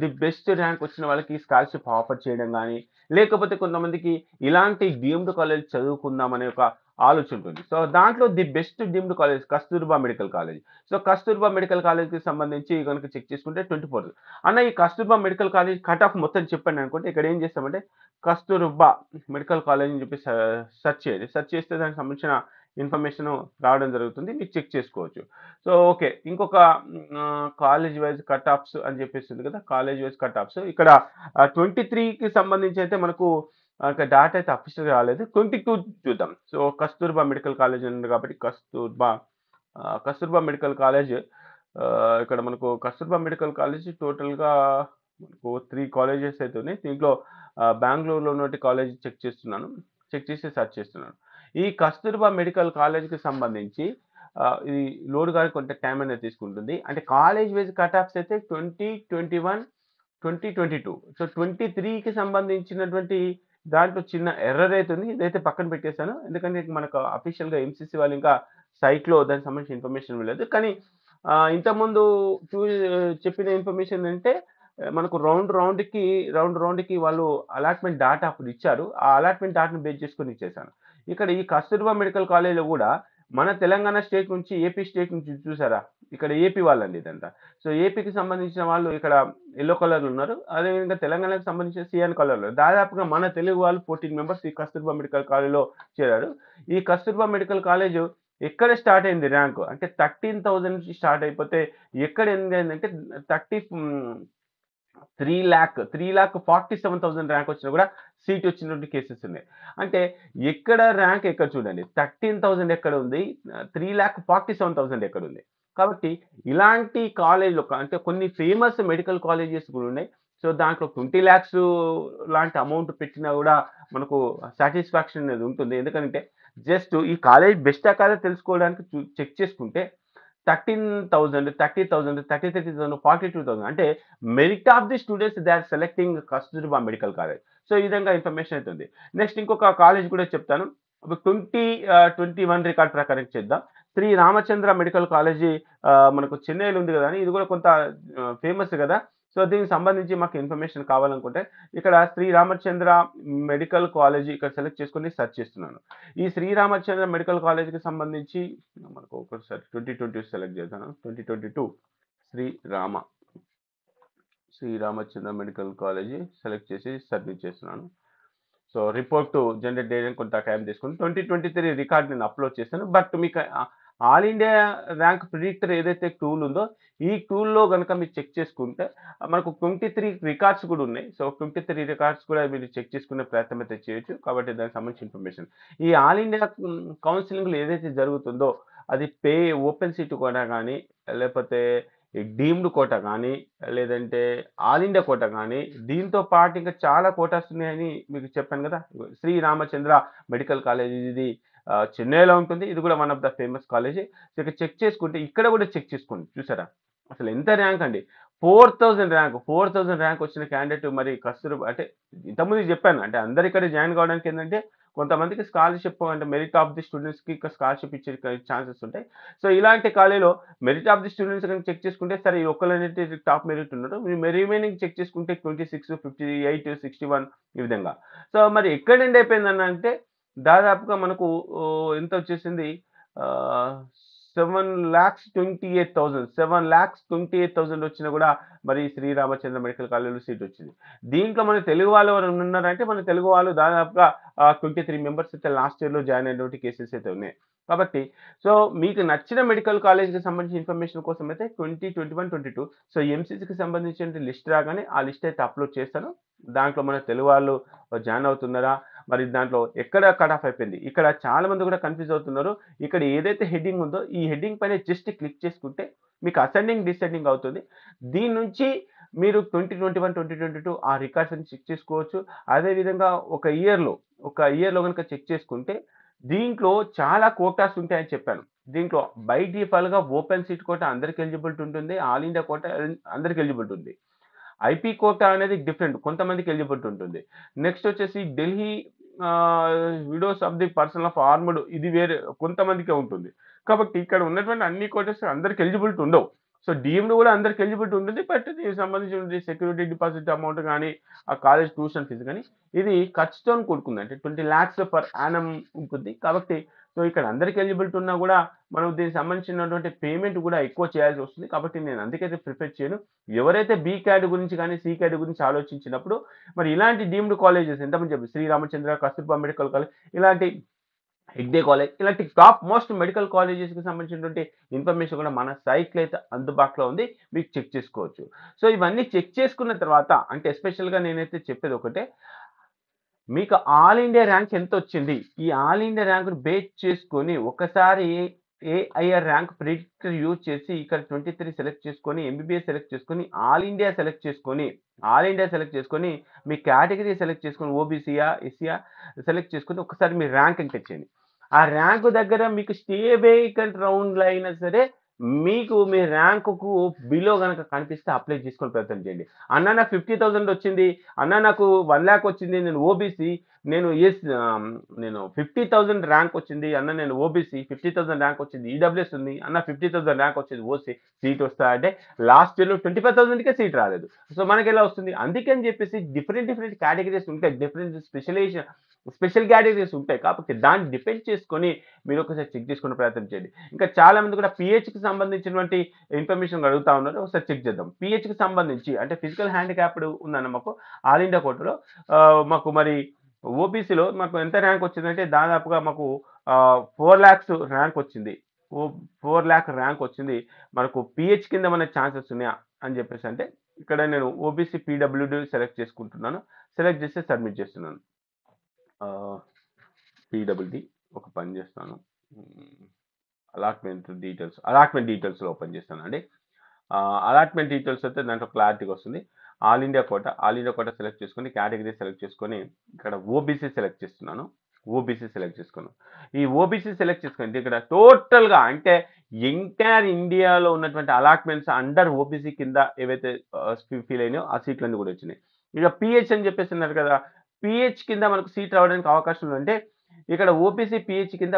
ది బెస్ట్ ర్యాంక్ వచ్చిన వాళ్ళకి స్కాలర్షిప్ ఆఫర్ చేయడం కానీ లేకపోతే కొంతమందికి ఇలాంటి డీఎండ్ కాలేజ్ చదువుకుందామనే ఒక ఆలోచన ఉంటుంది సో దాంట్లో the best deemed college Kasturba medical college so Kasturba medical కాలేజ్కి సంబంధించి కనుక చెక్ చేసుకుంటే ట్వంటీ ఫోర్ అన్న ఈ Kasturba medical college cut off మొత్తం చెప్పండి అనుకుంటే ఇక్కడ ఏం చేస్తామంటే కస్తూర్బా మెడికల్ కాలేజ్ అని చెప్పి సెర్చ్ చేయాలి సెర్చ్ చేస్తే దానికి సంబంధించిన ఇన్ఫర్మేషన్ రావడం జరుగుతుంది మీరు చెక్ చేసుకోవచ్చు సో ఓకే ఇంకొక కాలేజ్ వైజ్ కట్ ఆఫ్స్ అని చెప్పేసి ఉంది కదా కాలేజ్ వైజ్ కట్ ఆఫ్స్ ఇక్కడ ట్వంటీ త్రీకి సంబంధించి అయితే మనకు ఇంకా డాట్ అయితే అఫీషియల్గా రాలేదు టూ చూద్దాం సో కస్తూర్బా మెడికల్ కాలేజ్ ఉంది కాబట్టి కస్తూర్బా కస్తూర్బా మెడికల్ కాలేజ్ ఇక్కడ మనకు కస్తూర్బా మెడికల్ కాలేజ్ టోటల్గా మనకు త్రీ కాలేజెస్ అయితే ఉన్నాయి దీంట్లో బెంగళూరులో ఉన్నటి కాలేజ్ చెక్ చేస్తున్నాను చెక్ చేసి సెర్చ్ చేస్తున్నాను ఈ కస్తూర్బా మెడికల్ కాలేజ్కి సంబంధించి ఇది లోడ్ గారికి కొంత టైం అనేది తీసుకుంటుంది అంటే కాలేజ్ వైజ్ కట్ ఆఫ్స్ అయితే twenty twenty one twenty twenty two so twenty త్రీకి సంబంధించినటువంటి దాంట్లో చిన్న ఎర్రర్ అవుతుంది ఇదైతే పక్కన పెట్టేశాను ఎందుకంటే మనకు అఫీషియల్గా ఎంసీసీ వాళ్ళు ఇంకా సైట్లో దానికి సంబంధించిన ఇన్ఫర్మేషన్ లేదు కానీ ఇంతకుముందు చూ చెప్పిన ఇన్ఫర్మేషన్ అంటే మనకు రౌండ్ రౌండ్కి రౌండ్ రౌండ్కి వాళ్ళు అలాట్మెంట్ డాటా అప్పుడు ఇచ్చారు ఆ అలాట్మెంట్ డాటాను బేస్ చేసుకొని ఇచ్చేసాను ఇక్కడ ఈ కస్తూర్బా మెడికల్ కాలేజీలో కూడా మన తెలంగాణ స్టేట్ నుంచి ఏపీ స్టేట్ నుంచి చూసారా ఇక్కడ ఏపీ వాళ్ళండి ఇదంతా సో ఏపీకి సంబంధించిన వాళ్ళు ఇక్కడ ఎల్లో కలర్లు ఉన్నారు అదేవిధంగా తెలంగాణకు సంబంధించిన సిఎన్ కలర్లో దాదాపుగా మన తెలుగు వాళ్ళు ఫోర్టీన్ మెంబర్స్ ఈ కస్తూర్బా మెడికల్ కాలేజ్లో చేరారు ఈ కస్తూర్బా మెడికల్ కాలేజ్ ఎక్కడ స్టార్ట్ అయింది ర్యాంక్ అంటే థర్టీన్ థౌజండ్ నుంచి స్టార్ట్ అయిపోతే ఎక్కడ ఏంది అంటే thirty three lakh three lakh forty seven thousand rank వచ్చినా కూడా సీట్ వచ్చినటువంటి కేసెస్ ఉన్నాయి అంటే ఎక్కడ ర్యాంక్ ఎక్కడ చూడండి థర్టీన్ థౌసండ్ ఎక్కడ ఉంది three lakh forty seven thousand ఎక్కడ ఉంది కాబట్టి ఇలాంటి కాలేజ్లో అంటే కొన్ని ఫేమస్ మెడికల్ కాలేజెస్ కూడా ఉన్నాయి సో దాంట్లో ట్వంటీ ల్యాక్స్ లాంటి అమౌంట్ పెట్టినా కూడా మనకు సాటిస్ఫాక్షన్ అనేది ఉంటుంది ఎందుకంటే జస్ట్ ఈ కాలేజ్ బెస్టా కాదా తెలుసుకోవడానికి చెక్ చేసుకుంటే thirteen thousand thirty thousand thirty thirty thousand forty two thousand అంటే merit of the students they are selecting Kasturba medical college so ఈ విధంగా ఇన్ఫర్మేషన్ అవుతుంది నెక్స్ట్ ఇంకొక కాలేజ్ కూడా చెప్తాను ట్వంటీ ట్వంటీ వన్ రికార్డ్ ప్రకారం చేద్దాం శ్రీ రామచంద్ర మెడికల్ కాలేజీ మనకు చెన్నైలో ఉంది కదా అని ఇది కూడా కొంత ఫేమస్ కదా సో దీనికి సంబంధించి మాకు ఇన్ఫర్మేషన్ కావాలనుకుంటే ఇక్కడ శ్రీరామచంద్ర మెడికల్ కాలేజీ ఇక్కడ సెలెక్ట్ చేసుకుని సెర్చ్ చేస్తున్నాను ఈ శ్రీరామచంద్ర మెడికల్ కాలేజీకి సంబంధించి మనకు ఒకసారి ట్వంటీ ట్వంటీ సెలెక్ట్ చేస్తాను twenty twenty two Sri Rama Sri Ramachandra medical college select చేసి సబ్మిట్ చేస్తున్నాను సో రిపోర్ట్ జనరేట్ చేయడానికి కొంత టైం తీసుకుని ట్వంటీ ట్వంటీ త్రీ రికార్డ్ నేను అప్లోడ్ చేస్తాను బట్ మీకు ఆల్ ఇండియా ర్యాంక్ ప్రిడిక్టర్ ఏదైతే టూల్ ఉందో ఈ టూల్లో కనుక మీరు చెక్ చేసుకుంటే మనకు ట్వంటీ త్రీ రికార్డ్స్ కూడా ఉన్నాయి సో ట్వంటీ త్రీ రికార్డ్స్ కూడా మీరు చెక్ చేసుకునే ప్రయత్నం అయితే చేయొచ్చు కాబట్టి దానికి సంబంధించిన ఇన్ఫర్మేషన్ ఈ ఆల్ ఇండియా కౌన్సిలింగ్లో ఏదైతే జరుగుతుందో అది పే ఓపెన్ సీట్ కోటా కానీ లేకపోతే డీమ్డ్ కోట కానీ లేదంటే ఆల్ ఇండియా కోట కానీ దీంతో పాటు ఇంకా చాలా కోటాస్ ఉన్నాయని మీకు చెప్పాను కదా శ్రీ రామచంద్ర మెడికల్ కాలేజ్ ఇది చెన్నైలో ఉంటుంది ఇది కూడా one of the famous college so ఇక్కడ చెక్ చేసుకుంటే ఇక్కడ కూడా చెక్ చేసుకోండి చూసారా అసలు ఎంత ర్యాంక్ అండి four thousand rank four thousand rank వచ్చిన క్యాండిడేట్ మరి కస్తూరు అంటే ఇంతకుముందు చెప్పాను అంటే అందరు ఇక్కడ జాయిన్ కావడానికి ఏంటంటే కొంతమందికి స్కాలర్షిప్ అంటే మెరిట్ ఆఫ్ ది స్టూడెంట్స్కి స్కాలర్షిప్ ఇచ్చే ఛాన్సెస్ ఉంటాయి సో ఇలాంటి కాలేజీలో మెరిట్ ఆఫ్ ది స్టూడెంట్స్ కనుక చెక్ చేసుకుంటే సరే ఈ ఒక్కళ్ళనేది టాప్ మెరిట్ ఉన్నారు మీరు రిమైనింగ్ చెక్ చేసుకుంటే twenty six fifty eight sixty one ఈ విధంగా సో మరి ఎక్కడ ఎండ్ అయిపోయిందన్న అంటే దాదాపుగా మనకు ఎంత వచ్చేసింది seven lakhs twenty eight thousand seven lakhs twenty eight thousand వచ్చినా కూడా మరి శ్రీరామచంద్ర మెడికల్ కాలేజ్లో సీట్ వచ్చింది దీంట్లో మన తెలుగు వాళ్ళు ఎవరు ఉన్నారంటే మన తెలుగు వాళ్ళు దాదాపుగా ట్వంటీ త్రీ మెంబర్స్ అయితే లాస్ట్ ఇయర్లో జాయిన్ అయినటువంటి కేసెస్ అయితే ఉన్నాయి కాబట్టి సో మీకు నచ్చిన మెడికల్ కాలేజ్కి సంబంధించిన ఇన్ఫర్మేషన్ కోసం అయితే twenty twenty one twenty two so ఎంసీసీకి సంబంధించిన లిస్ట్ రాగానే ఆ లిస్ట్ అయితే అప్లోడ్ చేస్తాను దాంట్లో మన తెలుగు వాళ్ళు జాయిన్ అవుతున్నారా మరి దాంట్లో ఎక్కడ కట్ ఆఫ్ అయిపోయింది ఇక్కడ చాలా మంది కూడా కన్ఫ్యూజ్ అవుతున్నారు ఇక్కడ ఏదైతే హెడ్డింగ్ ఉందో ఈ హెడ్డింగ్ పైన జస్ట్ క్లిక్ చేసుకుంటే మీకు అసెండింగ్ డిసెండింగ్ అవుతుంది దీని నుంచి మీరు twenty twenty one twenty twenty two ఆ రికార్డ్స్ అని చెక్ చేసుకోవచ్చు అదేవిధంగా ఒక ఇయర్లో ఒక ఇయర్లో కనుక చెక్ చేసుకుంటే దీంట్లో చాలా కోటాస్ ఉంటాయని చెప్పాను దీంట్లో బై డిఫాల్ట్గా ఓపెన్ సీట్ కోట అందరికి ఎలిజిబిలిటీ ఉంటుంది ఆల్ ఇండియా కోట అందరికి ఎలిజిబిలిటీ ఉంది ఐపీ కోట అనేది డిఫరెంట్ కొంతమందికి ఎలిజిబిలిటీ ఉంటుంది నెక్స్ట్ వచ్చేసి Delhi widows of the person of armed ఇది వేరే కొంతమందికే ఉంటుంది కాబట్టి ఇక్కడ ఉన్నటువంటి అన్ని కోటస్ అందరికి ఎలిజిబిలిటీ ఉండవు సో డీమ్డ్ కూడా అందరికి ఎలిజిబిలిటీ ఉంటుంది బట్ దీనికి సంబంధించిన సెక్యూరిటీ డిపాజిట్ అమౌంట్ కానీ ఆ కాలేజ్ ట్యూషన్ ఫీజు కానీ ఇది ఖర్చుతో కూడుకుంది అంటే ట్వంటీ ల్యాక్స్ పర్ యానం ఉంటుంది కాబట్టి సో ఇక్కడ అందరికి ఎలిజిబిలిటీ ఉన్నా కూడా మనం దీనికి సంబంధించినటువంటి పేమెంట్ కూడా ఎక్కువ చేయాల్సి వస్తుంది కాబట్టి నేను అందుకైతే ప్రిఫర్ చేయను ఎవరైతే బీ క్యాడ్ గురించి కానీ సి క్యాడ్ గురించి ఆలోచించినప్పుడు మరి ఇలాంటి డీమ్డ్ కాలేజెస్ ఎంతమంది చెప్పి శ్రీరామచంద్ర కస్తూర్బా మెడికల్ కాలేజ్ ఇలాంటి హెగ్డే కాలేజ్ ఇలాంటి టాప్ మోస్ట్ మెడికల్ కాలేజెస్కి సంబంధించినటువంటి ఇన్ఫర్మేషన్ కూడా మన సైట్లో అయితే అందుబాటులో ఉంది మీకు చెక్ చేసుకోవచ్చు సో ఇవన్నీ చెక్ చేసుకున్న తర్వాత అంటే ఎస్పెషల్గా నేనైతే చెప్పేది ఒకటే మీకు ఆల్ ఇండియా ర్యాంక్ ఎంత వచ్చింది ఈ ఆల్ ఇండియా ర్యాంక్ను బేస్ చేసుకొని ఒకసారి ఏఐఆర్ ర్యాంక్ ప్రిడిక్టర్ యూజ్ చేసి ఇక్కడ ట్వంటీ త్రీ సెలెక్ట్ చేసుకొని ఎంబీబీఎస్ సెలెక్ట్ చేసుకొని ఆల్ ఇండియా సెలెక్ట్ చేసుకొని ఆల్ ఇండియా సెలెక్ట్ చేసుకొని మీ కేటగిరీ సెలెక్ట్ చేసుకొని ఓబీసీయా ఎస్సీయా సెలెక్ట్ చేసుకొని ఒకసారి మీ ర్యాంక్ ఎంటర్ వచ్చింది ఆ ర్యాంకు దగ్గర మీకు స్టే స్టేబేకల్ రౌండ్లో అయినా సరే మీకు మీ ర్యాంకుకు బిలో కనుక కనిపిస్తే అప్లై చేసుకొని ప్రయత్నం చేయండి అన్న నాకు ఫిఫ్టీ థౌసండ్ వచ్చింది అన్న నాకు వన్ ల్యాక్ వచ్చింది నేను ఓబీసీ నేను ఎస్ నేను ఫిఫ్టీ థౌజండ్ ర్యాంక్ వచ్చింది అన్న నేను ఓబీసీ ఫిఫ్టీ థౌసండ్ ర్యాంక్ వచ్చింది ఈడబ్ల్యూఎస్ ఉంది అన్న ఫిఫ్టీ థౌసండ్ ర్యాంక్ వచ్చింది ఓసీ సీట్ వస్తా అంటే లాస్ట్ ఇయర్లో ట్వంటీ ఫైవ్ థౌసండ్కే సీట్ రాలేదు సో మనకి ఎలా వస్తుంది అందుకని చెప్పేసి డిఫరెంట్ డిఫరెంట్ కేటగిరీస్ ఉంటాయి డిఫరెంట్ స్పెషలైజేషన్ స్పెషల్ కేటగిరీస్ ఉంటాయి కాబట్టి దాన్ని డిపెండ్ చేసుకొని మీరు ఒకసారి చెక్ చేసుకునే ప్రయత్నం చేయండి ఇంకా చాలా మంది కూడా పిహెచ్కి సంబంధించినటువంటి ఇన్ఫర్మేషన్ అడుగుతా ఉన్నారు ఒకసారి చెక్ చేద్దాం పిహెచ్కి సంబంధించి అంటే ఫిజికల్ హ్యాండిక్యాప్డ్ ఉందన్న మాకు ఆల్ ఇండియా కోర్టులో మాకు మరి ఓబీసీలో మాకు ఎంత ర్యాంక్ వచ్చిందంటే దాదాపుగా మాకు ఫోర్ ల్యాక్స్ ర్యాంక్ వచ్చింది ఓ ఫోర్ ల్యాక్ ర్యాంక్ వచ్చింది మనకు పిహెచ్ కింద మన ఛాన్సెస్ ఉన్నాయా అని చెప్పేసి అంటే ఇక్కడ నేను ఓబీసీ పీడబ్ల్యూడి సెలెక్ట్ చేసుకుంటున్నాను సెలెక్ట్ చేస్తే సబ్మిట్ చేస్తున్నాను పీడబ్ల్యూడి ఒక పని చేస్తాను అలాట్మెంట్ డీటెయిల్స్ అలాట్మెంట్ డీటెయిల్స్లో ఓపెన్ చేస్తాను అండి అలాట్మెంట్ డీటెయిల్స్ అయితే దాంట్లో క్లారిటీగా వస్తుంది all India quota all India quota select చేసుకొని కేటగిరీ సెలెక్ట్ చేసుకొని ఇక్కడ ఓబీసీ సెలెక్ట్ చేస్తున్నాను ఓబీసీ సెలెక్ట్ చేసుకున్నాను ఈ ఓబీసీ సెలెక్ట్ చేసుకుంటే ఇక్కడ టోటల్గా అంటే ఎంటైర్ ఇండియాలో ఉన్నటువంటి అలాట్మెంట్స్ అండర్ ఓబీసీ కింద ఏవైతే ఫీల్ అయినాయో ఆ సీట్లన్నీ కూడా వచ్చినాయి ఇక పిహెచ్ అని చెప్పేసి ఉన్నారు కదా పిహెచ్ కింద మనకు సీట్ రావడానికి అవకాశం ఉందంటే ఇక్కడ ఓపీసీ పిహెచ్ కింద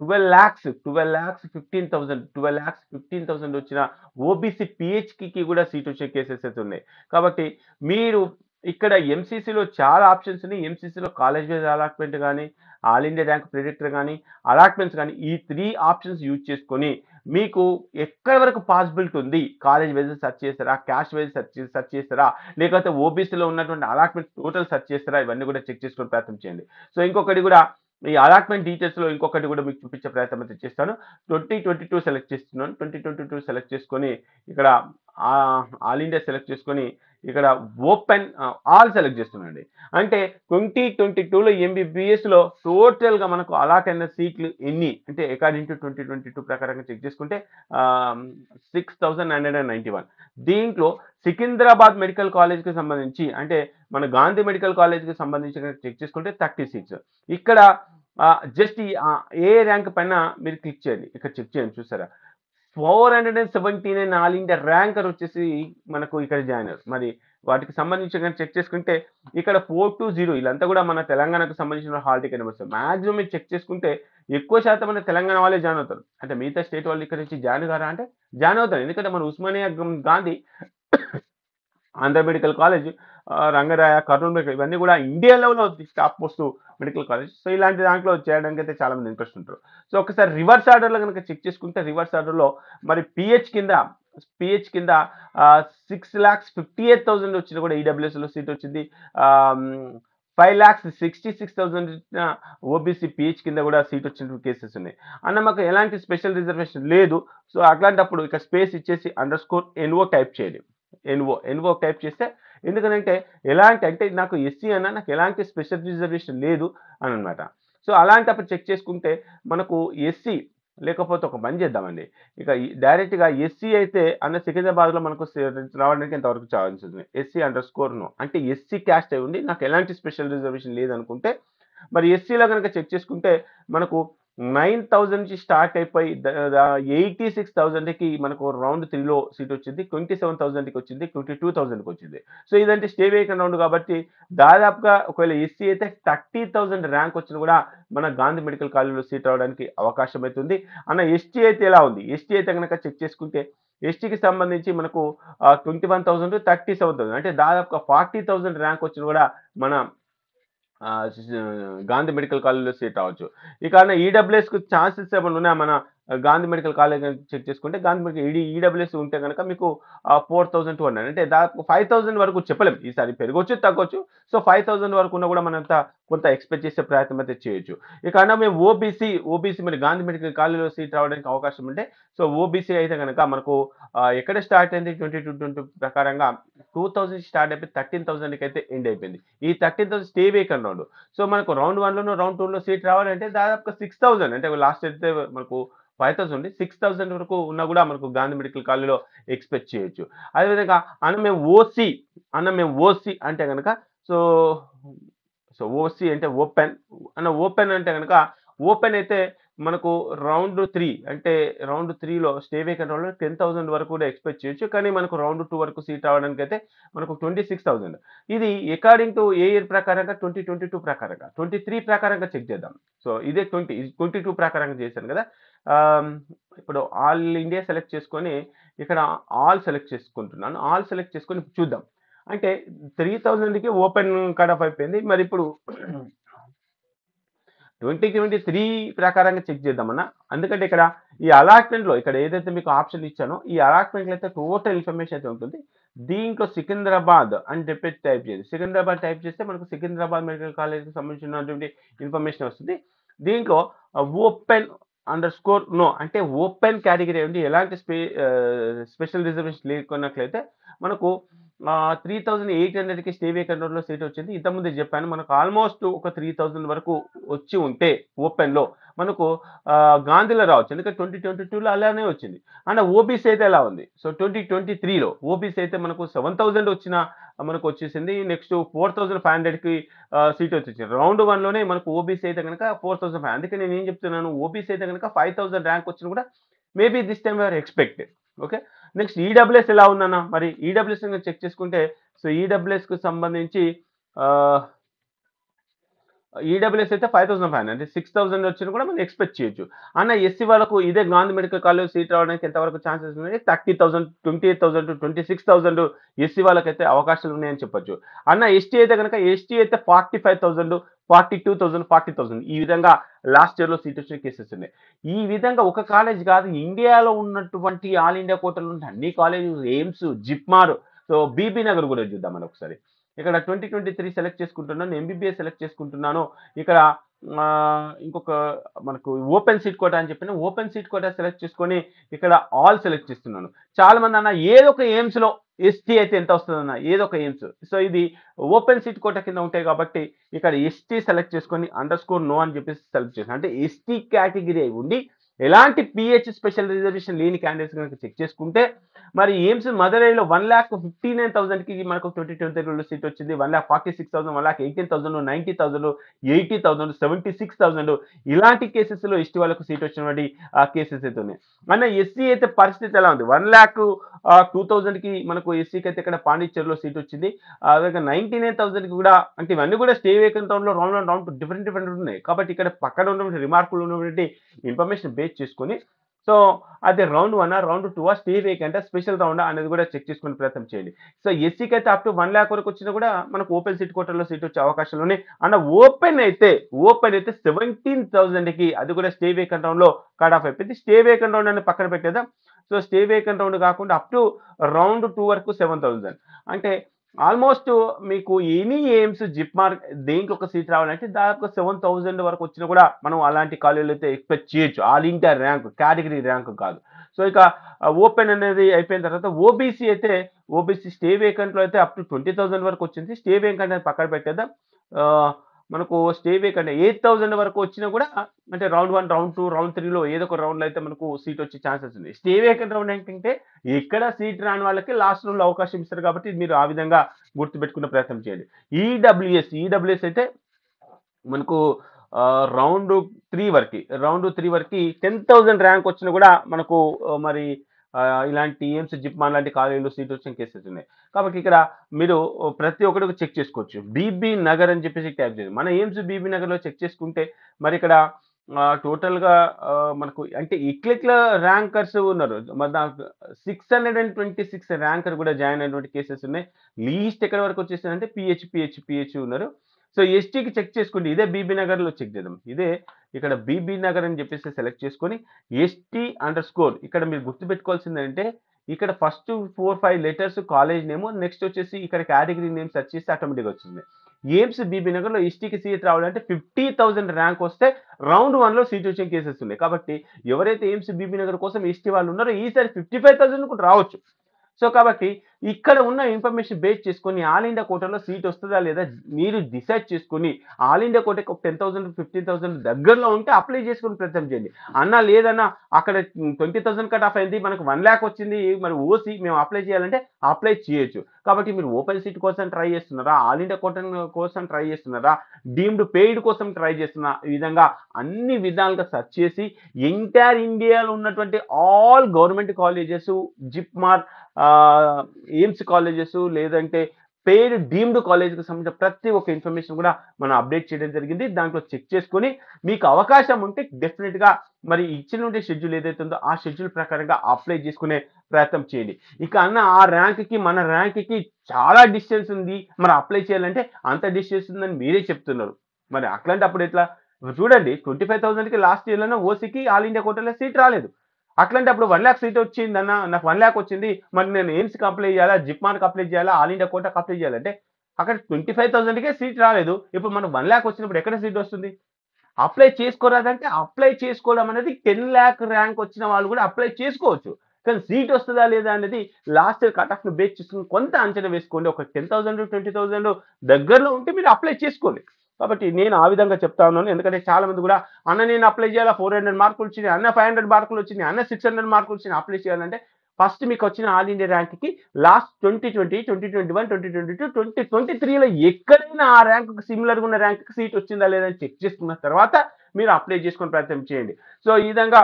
twelve lakhs twelve lakhs fifteen thousand twelve lakhs fifteen thousand వచ్చిన ఓబీసీ పిహెచ్కి కూడా సీటు వచ్చే కేసెస్ అయితే ఉన్నాయి కాబట్టి మీరు ఇక్కడ ఎంసీసీలో చాలా ఆప్షన్స్ ఉన్నాయి ఎంసీసీలో కాలేజ్ వైజ్ అలాట్మెంట్ కానీ ఆల్ ఇండియా ర్యాంక్ ప్రిడిక్టర్ కానీ అలాట్మెంట్స్ కానీ ఈ త్రీ ఆప్షన్స్ యూజ్ చేసుకొని మీకు ఎక్కడ వరకు పాసిబిలిటీ ఉంది కాలేజ్ వైజ్ సెర్చ్ చేస్తారా క్యాష్ వైజ్ సెర్చ్ సెర్చ్ చేస్తారా లేకపోతే ఓబీసీలో ఉన్నటువంటి అలాట్మెంట్స్ టోటల్ సెర్చ్ చేస్తారా ఇవన్నీ కూడా చెక్ చేసుకునే ప్రయత్నం చేయండి సో ఇంకొకటి కూడా ఈ అలాట్మెంట్ డీటెయిల్స్లో ఇంకొకటి కూడా మీకు చూపించే ప్రయత్నం అయితే చేస్తాను ట్వంటీ ట్వంటీ టూ సెలెక్ట్ చేస్తున్నాను ట్వంటీ ట్వంటీ టూ సెలెక్ట్ చేసుకొని ఇక్కడ ఆల్ ఇండియా సెలెక్ట్ చేసుకొని ఇక్కడ ఓపెన్ ఆల్ సెలెక్ట్ చేస్తున్నాండి అంటే ట్వంటీ ట్వంటీ టూలో ఎంబీబీఎస్లో టోటల్గా మనకు అలాట్ అయిన సీట్లు ఎన్ని అంటే according to twenty twenty two ప్రకారంగా చెక్ చేసుకుంటే six thousand hundred and ninety one దీంట్లో సికింద్రాబాద్ మెడికల్ కాలేజ్కి సంబంధించి అంటే మన గాంధీ మెడికల్ కాలేజ్కి సంబంధించి చెక్ చేసుకుంటే థర్టీ సీట్స్ ఇక్కడ జస్ట్ ఏ ర్యాంక్ పైన మీరు క్లిక్ చేయండి ఇక్కడ చెక్ చేయండి చూసారా four hundred and seventy nine all India ranker వచ్చేసి మనకు ఇక్కడ జాయిన్ జాయినర్ మరి వాటికి సంబంధించి కానీ చెక్ చేసుకుంటే ఇక్కడ ఫోర్ టు జీరో ఇదంతా కూడా మన తెలంగాణకు సంబంధించిన హాల్ టికెట్ నెంబర్స్ మాక్సిమం మీరు చెక్ చేసుకుంటే ఎక్కువ శాతం మన తెలంగాణ వాళ్ళే జాయిన్ అవుతారు అంటే మిగతా స్టేట్ వాళ్ళు ఇక్కడ నుంచి జాయిన్ కారా అంటే జాయిన్ అవుతారు ఎందుకంటే మన ఉస్మానియా గాంధీ *coughs* ఆంధ్ర మెడికల్ కాలేజ్ రంగరాయ కర్నూలు ఇవన్నీ కూడా ఇండియా లెవెల్లో top most medical college so ఇలాంటి దాంట్లో చేయడానికి అయితే చాలామంది ఇంట్రెస్ట్ ఉంటారు సో ఒకసారి రివర్స్ ఆర్డర్లో కనుక చెక్ చేసుకుంటే రివర్స్ ఆర్డర్లో మరి పిహెచ్ కింద పిహెచ్ కింద six lakhs fifty eight thousand వచ్చిన కూడా ఈడబ్ల్యూఎస్లో e సీట్ వచ్చింది five lakhs sixty six thousand వచ్చిన ఓబీసీ పిహెచ్ కింద కూడా సీట్ వచ్చిన కేసెస్ ఉన్నాయి అన్న మాకు ఎలాంటి స్పెషల్ రిజర్వేషన్ లేదు సో అట్లాంటప్పుడు ఇక స్పేస్ ఇచ్చేసి అండర్ స్కోర్ ఎన్వో టైప్ చేయండి ఎన్వో ఎన్వో టైప్ చేస్తే ఎందుకనంటే ఎలాంటి అంటే నాకు ఎస్సీ అన్న నాకు ఎలాంటి స్పెషల్ రిజర్వేషన్ లేదు అని అనమాట సో అలాంటప్పుడు చెక్ చేసుకుంటే మనకు ఎస్సీ లేకపోతే ఒక పని చేద్దామండి ఇక డైరెక్ట్గా ఎస్సీ అయితే అన్న సికింద్రాబాద్లో మనకు రావడానికి ఎంతవరకు ఛాన్స్ ఉంది ఎస్సీ అండర్ స్కోర్ను అంటే ఎస్సీ క్యాస్ట్ అయి ఉండి నాకు ఎలాంటి స్పెషల్ రిజర్వేషన్ లేదనుకుంటే మరి ఎస్సీలో కనుక చెక్ చేసుకుంటే మనకు నైన్ నుంచి స్టార్ట్ అయిపోయి ఎయిటీ సిక్స్ థౌజండ్కి మనకు రౌండ్ త్రీలో సీట్ వచ్చింది ట్వంటీ సెవెన్ థౌజండ్కి వచ్చింది ట్వంటీ టూ థౌజండ్కి వచ్చింది సో ఇదంటే స్టే వేయకన్ రౌండ్ కాబట్టి దాదాపుగా ఒకవేళ ఎస్సీ అయితే థర్టీ థౌజండ్ ర్యాంక్ వచ్చిన కూడా మన గాంధీ మెడికల్ కాలేజీలో సీట్ రావడానికి అవకాశం అవుతుంది అన్న ఎస్టీ అయితే ఎలా ఉంది ఎస్టీ అయితే కనుక చెక్ చేసుకుంటే ఎస్టీకి సంబంధించి మనకు twenty one thousand thirty seven thousand అంటే దాదాపుగా ఫార్టీ థౌసండ్ ర్యాంక్ వచ్చిన కూడా మన గాంధీ మెడికల్ కాలేజ్లో సీట్ రావచ్చు కారణం ఈడబ్ల్యూఎస్కు e ఛాన్సెస్ ఏమైనా ఉన్నాయా మన గాంధీ మెడికల్ కాలేజ్ చెక్ చేసుకుంటే గాంధీ మెడికల్ ఈడీ ఈడబ్ల్యూఎస్ ఉంటే కనుక మీకు ఫోర్ థౌసండ్ టూ హండ్రెడ్ అంటే దాదాపు ఫైవ్ థౌసండ్ వరకు చెప్పలేము ఈసారి పెరగొచ్చు తగ్గొచ్చు సో ఫైవ్ థౌసండ్ వరకు ఉన్న కూడా మనంత కొంత ఎక్స్పెక్ట్ చేసే ప్రయత్నం అయితే చేయొచ్చు ఇకన్నా మేము ఓబీసీ ఓబీసీ మరి గాంధీ మెడికల్ కాలేజ్లో సీట్ రావడానికి అవకాశం ఉంటే సో ఓబీసీ అయితే కనుక మనకు ఎక్కడ స్టార్ట్ అయింది ట్వంటీ టూ ట్వంటీ ప్రకారంగా టూ థౌసండ్ స్టార్ట్ అయిపోయి థర్టీన్ థౌసండ్కి అయితే ఎండ్ అయిపోయింది ఈ thirteen thousand stray vacancy round so మనకు రౌండ్ వన్లోనూ రౌండ్ టూలో సీట్ రావాలంటే దాదాపు సిక్స్ థౌసండ్ అంటే లాస్ట్ అయితే మనకు ఫైవ్ థౌసండ్ సిక్స్ థౌసండ్ వరకు ఉన్నా కూడా మనకు గాంధీ మెడికల్ కాలేజ్లో ఎక్స్పెక్ట్ చేయొచ్చు అదేవిధంగా అన్న మేము ఓసీ అన్న మేము ఓసీ అంటే కనుక సో సో ఓసీ అంటే ఓపెన్ అన్న ఓపెన్ అంటే కనుక ఓపెన్ అయితే మనకు రౌండ్ త్రీ అంటే రౌండ్ త్రీలో స్టే వే రౌండ్లో టెన్ థౌసండ్ వరకు కూడా ఎక్స్పెక్ట్ చేయొచ్చు కానీ మనకు రౌండ్ టూ వరకు సీట్ అవడానికి అయితే మనకు ట్వంటీ సిక్స్ థౌసండ్ ఇది అకార్డింగ్ టు ఏ ఇయర్ ప్రకారంగా ట్వంటీ ట్వంటీ టూ ప్రకారంగా ట్వంటీ త్రీ ప్రకారంగా చెక్ చేద్దాం సో ఇదే ట్వంటీ ట్వంటీ టూ ప్రకారంగా చేశాను కదా ఇప్పుడు ఆల్ ఇండియా సెలెక్ట్ చేసుకొని ఇక్కడ ఆల్ సెలెక్ట్ చేసుకుంటున్నాను ఆల్ సెలెక్ట్ చేసుకొని చూద్దాం అంటే త్రీ థౌజండ్కి ఓపెన్ కట్ ఆఫ్ అయిపోయింది మరి ఇప్పుడు ట్వంటీ ట్వంటీ త్రీ ప్రకారంగా చెక్ చేద్దామన్నా ఎందుకంటే ఇక్కడ ఈ అలాట్మెంట్లో ఇక్కడ ఏదైతే మీకు ఆప్షన్ ఇచ్చానో ఈ అలాట్మెంట్లో అయితే టోటల్ ఇన్ఫర్మేషన్ అయితే ఉంటుంది దీంట్లో సికింద్రాబాద్ అని చెప్పి టైప్ చేయండి సికింద్రాబాద్ టైప్ చేస్తే మనకు సికింద్రాబాద్ మెడికల్ కాలేజ్కి సంబంధించినటువంటి ఇన్ఫర్మేషన్ వస్తుంది దీంట్లో ఓపెన్ అండర్ స్కోర్ నో అంటే ఓపెన్ కేటగిరీ ఉంది ఎలాంటి స్పెషల్ రిజర్వేషన్ లేకున్నట్లయితే మనకు త్రీ థౌజండ్ ఎయిట్ హండ్రెడ్కి స్టే వేకెంట్లో సీట్ వచ్చింది ఇంతకుముందు చెప్పాను మనకు ఆల్మోస్ట్ ఒక త్రీ థౌజండ్ వరకు వచ్చి ఉంటే ఓపెన్లో మనకు గాంధీలో రావచ్చు ఎందుకంటే ట్వంటీ ట్వంటీ టూలో అలానే వచ్చింది అండ్ ఓబీసీ అయితే ఎలా ఉంది సో ట్వంటీ ట్వంటీ త్రీలో ఓబీసీ అయితే మనకు సెవెన్ థౌజండ్ వచ్చిన మనకు వచ్చేసింది నెక్స్ట్ ఫోర్ థౌజండ్ ఫైవ్ హండ్రెడ్కి సీట్ వచ్చేసింది రౌండ్ వన్లోనే మనకు ఓబీసీ అయితే కనుక ఫోర్ థౌసండ్ ఫైవ్ అందుకే నేను ఏం చెప్తున్నాను ఓబీసీ అయితే కనుక ఫైవ్ థౌసండ్ ర్యాంక్ వచ్చిన కూడా maybe this time we are expected okay next EWS e ఎలా ఉందన్న మరి ఈడబ్ల్యూఎస్ e చెక్ చేసుకుంటే సో ఈడబ్ల్యూఎస్కి e సంబంధించి ఈడబ్ల్యూఎస్ e అయితే ఫైవ్ థౌసండ్ ఫైవ్ అంటే సిక్స్ థౌసండ్ వచ్చిన కూడా మనం ఎక్స్పెక్ట్ చేయొచ్చు అన్న ఎస్సీ వాళ్ళకు ఇదే గాంధీ మెడికల్ కాలేజ్ సీట్ రావడానికి ఎంతవరకు ఛాన్సెస్ ఉన్నాయి thirty thousand twenty eight thousand twenty six thousand SC వాళ్ళకైతే అవకాశాలు ఉన్నాయని చెప్పొచ్చు అన్న ఎస్టీ అయితే కనుక ఎస్టీ అయితే forty five thousand forty two thousand forty thousand ఈ విధంగా లాస్ట్ ఇయర్లో సీట్ వచ్చిన కేసెస్ ఉన్నాయి ఈ విధంగా ఒక కాలేజ్ కాదు ఇండియాలో ఉన్నటువంటి ఆల్ ఇండియా కోటలు ఉంటే అన్ని colleges AIIMS JIPMER so Bibinagar కూడా చూద్దాం మనం ఒకసారి ఇక్కడ ట్వంటీ ట్వంటీ త్రీ సెలెక్ట్ చేసుకుంటున్నాను ఎంబీబీఎస్ సెలెక్ట్ చేసుకుంటున్నాను ఇక్కడ ఇంకొక మనకు ఓపెన్ సీట్ కోటా అని చెప్పిన ఓపెన్ సీట్ కోటా సెలెక్ట్ చేసుకొని ఇక్కడ ఆల్ సెలెక్ట్ చేస్తున్నాను చాలా మంది అన్న ఏదో ఒక ఎయిమ్స్లో ఎస్టీ అయితే ఎంత అన్న ఏదో ఒక ఎయిమ్స్ సో ఇది ఓపెన్ సీట్ కోట కింద ఉంటాయి కాబట్టి ఇక్కడ ఎస్టీ సెలెక్ట్ చేసుకొని అండర్ స్కోర్ నో అని చెప్పేసి సెలెక్ట్ చేస్తాను అంటే ఎస్టీ కేటగిరీ ఉండి ఎలాంటి పిహెచ్ స్పెషల్ రిజర్వేషన్ లేని క్యాండిడేట్స్ కనుక చెక్ చేసుకుంటే మరి ఎయిమ్స్ మధురైలో వన్ ల్యాక్ ఫిఫ్టీ నైన్ థౌసండ్కి మనకు ట్వంటీ ట్వంటీ రెండు సీట్ వచ్చింది one lakh forty six thousand one lakh eighteen thousand ninety thousand eighty thousand seventy six thousand ఇలాంటి కేసెస్లో ఎస్టీ వాళ్ళకు సీట్ వచ్చినటువంటి కేసెస్ అయితే ఉన్నాయి మన ఎస్సీ అయితే పరిస్థితి ఎలా ఉంది వన్ ల్యాక్ టూ థౌసండ్కి మనకు ఎస్సీకి అయితే ఇక్కడ పాండిచ్చేరిలో సీట్ వచ్చింది అదే నైన్టీ నైన్ థౌసండ్కి కూడా అంటే ఇవన్నీ కూడా స్టే వేకన్ టౌన్లో round and round different different ఉన్నాయి కాబట్టి ఇక్కడ పక్కన ఉన్నటువంటి రిమార్కులు ఉన్నటువంటి ఇన్ఫర్మేషన్ బేస్ చెక్ చూసుకొని సో అదే రౌండ్ వన్ రౌండ్ టూ ఆ స్టే వేక్ అంటే స్పెషల్ రౌండ్ అనేది కూడా చెక్ చేసుకునే ప్రయత్నం చేయండి సో ఎస్సీకి అయితే అప్ టు వన్ ల్యాక్ వరకు వచ్చినా కూడా మనకు ఓపెన్ సీట్ కోటర్లో సీట్ వచ్చే అవకాశాలు ఉన్నాయి అన్న ఓపెన్ అయితే ఓపెన్ అయితే సెవెంటీన్ థౌసండ్కి అది కూడా స్టే వేకన్ రౌండ్లో కట్ ఆఫ్ అయిపోయింది స్టే వేకన్ రౌండ్ అని పక్కన పెట్టేదా సో స్టే వేకన్ రౌండ్ కాకుండా అప్ టు రౌండ్ టూ వరకు సెవెన్ అంటే ఆల్మోస్ట్ మీకు ఎనీ ఎయిమ్స్ జిప్ మార్క్ దేనికి ఒక సీట్ రావాలంటే దాదాపు సెవెన్ థౌజండ్ వరకు వచ్చినా కూడా మనం అలాంటి కాలేజీలు అయితే ఎక్స్పెక్ట్ చేయొచ్చు all India rank category rank కాదు సో ఇక ఓపెన్ అనేది అయిపోయిన తర్వాత ఓబీసీ అయితే ఓబీసీ స్టే వేకెంట్లో అయితే అప్ టు ట్వంటీ థౌసండ్ వరకు వచ్చింది స్టే వేకెంట్ అనేది పక్కన పెట్టేదా మనకు స్టే వేక్ అంటే ఎయిట్ థౌజండ్ వరకు వచ్చినా కూడా అంటే round one round two round త్రీలో ఏదో ఒక రౌండ్లో అయితే మనకు సీట్ వచ్చే ఛాన్సెస్ ఉంది స్టే వేకెంట్ రౌండ్ ఏంటంటే ఎక్కడ సీట్ రాని వాళ్ళకి లాస్ట్ రౌండ్లో అవకాశం ఇస్తారు కాబట్టి మీరు ఆ విధంగా గుర్తుపెట్టుకునే ప్రయత్నం చేయండి ఈడబ్ల్యూఎస్ e ఈడబ్ల్యూఎస్ e అయితే మనకు రౌండ్ త్రీ వరకు రౌండ్ త్రీ వరకు టెన్ థౌజండ్ ర్యాంక్ వచ్చినా కూడా మనకు మరి ఇలాంటి టీఎంసీ జిప్మాన్ లాంటి కాలేజీలో సీట్ వచ్చిన కేసెస్ ఉన్నాయి కాబట్టి ఇక్కడ మీరు ప్రతి ఒక్కరికి చెక్ చేసుకోవచ్చు బీబీ నగర్ అని చెప్పేసి ట్యాప్ చేయండి మన ఎయిమ్స్ బీబీ నగర్లో చెక్ చేసుకుంటే మరి ఇక్కడ టోటల్గా మనకు అంటే ఇక్లెక్ల ర్యాంకర్స్ ఉన్నారు మరి six hundred and twenty six ranker కూడా జాయిన్ అయినటువంటి కేసెస్ ఉన్నాయి లీస్ట్ ఎక్కడి వరకు వచ్చేసిందంటే పిహెచ్ పిహెచ్ పిహెచ్ ఉన్నారు సో ఎస్టీకి చెక్ చేసుకోండి ఇదే బీబీ నగర్లో చెక్ చేద్దాం ఇదే ఇక్కడ బీబీ నగర్ అని చెప్పేసి సెలెక్ట్ చేసుకొని ఎస్టీ అండర్ స్కోర్ ఇక్కడ మీరు గుర్తుపెట్టుకోవాల్సింది అంటే ఇక్కడ first four five letters college name next వచ్చేసి ఇక్కడ కేటగిరీ నేమ్ సెర్చ్ చేస్తే ఆటోమేటిక్గా వచ్చింది ఎయిమ్స్ బీబీ నగర్లో ఎస్టీకి సీట్ రావాలంటే ఫిఫ్టీ థౌసండ్ ర్యాంక్ వస్తే రౌండ్ వన్లో సీట్ వచ్చే కేసెస్ ఉన్నాయి కాబట్టి ఎవరైతే ఎయిమ్స్ బీబీ నగర్ కోసం ఎస్టీ వాళ్ళు ఉన్నారో ఈసారి ఫిఫ్టీ ఫైవ్ థౌసండ్ కూడా రావచ్చు సో కాబట్టి ఇక్కడ ఉన్న ఇన్ఫర్మేషన్ బేస్ చేసుకుని ఆల్ ఇండియా కోటలో సీట్ వస్తుందా లేదా మీరు డిసైడ్ చేసుకుని ఆల్ ఇండియా కోటకి ఒక టెన్ థౌసండ్ ఫిఫ్టీన్ థౌసండ్ దగ్గరలో ఉంటే అప్లై చేసుకుని ప్రయత్నం చేయండి అన్న లేదన్నా అక్కడ ట్వంటీ థౌసండ్ కట్ ఆఫ్ అయింది మనకు వన్ ల్యాక్ వచ్చింది మరి ఓసీ మేము అప్లై చేయాలంటే అప్లై చేయొచ్చు కాబట్టి మీరు ఓపెన్ సీట్ కోసం ట్రై చేస్తున్నారా ఆల్ ఇండియా కోట కోసం ట్రై చేస్తున్నారా డీమ్డ్ పెయిడ్ కోసం ట్రై చేస్తున్న ఈ విధంగా అన్ని విధాలుగా సెర్చ్ చేసి ఎంటైర్ ఇండియాలో ఉన్నటువంటి all government colleges JIPMER AIIMS colleges లేదంటే పెయిడ్ డీమ్డ్ కాలేజ్కి సంబంధించిన ప్రతి ఒక్క ఇన్ఫర్మేషన్ కూడా మనం అప్డేట్ చేయడం జరిగింది దాంట్లో చెక్ చేసుకొని మీకు అవకాశం ఉంటే డెఫినెట్గా మరి ఉండే షెడ్యూల్ ఏదైతే ఉందో ఆ షెడ్యూల్ ప్రకారంగా అప్లై చేసుకునే ప్రయత్నం చేయండి ఇక అన్న ఆ ర్యాంక్కి మన ర్యాంక్కి చాలా డిస్టెన్స్ ఉంది మరి అప్లై చేయాలంటే అంత డిస్టెన్స్ ఉందని మీరే చెప్తున్నారు మరి అట్లాంటప్పుడు ఎట్లా చూడండి ట్వంటీ ఫైవ్ థౌసండ్కి లాస్ట్ ఇయర్లోనే ఓసీకి ఆల్ ఇండియా కోటలో సీట్ రాలేదు అట్లాంటి అప్పుడు వన్ ల్యాక్ సీట్ వచ్చింది అన్న నాకు వన్ ల్యాక్ వచ్చింది మరి నేను ఎయిమ్స్కి అప్లై చేయాలా జిప్మాన్కి అప్లై చేయాలా ఆల్ ఇండియా కోటాకి అప్లై చేయాలంటే అక్కడ ట్వంటీ ఫైవ్ థౌసండ్కే సీట్ రాలేదు ఇప్పుడు మనకు వన్ ల్యాక్ వచ్చినప్పుడు ఎక్కడ సీట్ వస్తుంది అప్లై చేసుకోరాదంటే అప్లై చేసుకోవడం అనేది టెన్ ల్యాక్ ర్యాంక్ వచ్చిన వాళ్ళు కూడా అప్లై చేసుకోవచ్చు కానీ సీట్ వస్తుందా లేదా అనేది లాస్ట్ కట్ ఆఫ్ను బేస్ చేసుకుని కొంత అంచనా వేసుకోండి ఒక టెన్ థౌసండ్ ట్వంటీ థౌసండ్ దగ్గరలో ఉంటే మీరు అప్లై చేసుకోండి కాబట్టి నేను ఆ విధంగా చెప్తా ఉన్నాను ఎందుకంటే చాలా మంది కూడా అన్న నేను అప్లై చేయాలా ఫోర్ హండ్రెడ్ మార్కులు వచ్చినాయి అన్న ఫైవ్ హండ్రెడ్ మార్కులు వచ్చినాయి అన్న సిక్స్ హండ్రెడ్ మార్కులు వచ్చినాయి అప్లై చేయాలంటే ఫస్ట్ మీకు వచ్చిన ఆల్ ఇండియా ర్యాంక్కి last twenty twenty twenty twenty one twenty twenty two twenty twenty త్రీలో ఎక్కడైనా ఆ ర్యాంకుకి సిమిలర్గా ఉన్న ర్యాంక్కి సీట్ వచ్చిందా లేదని చెక్ చేసుకున్న తర్వాత మీరు అప్లై చేసుకునే ప్రయత్నం చేయండి సో ఈ విధంగా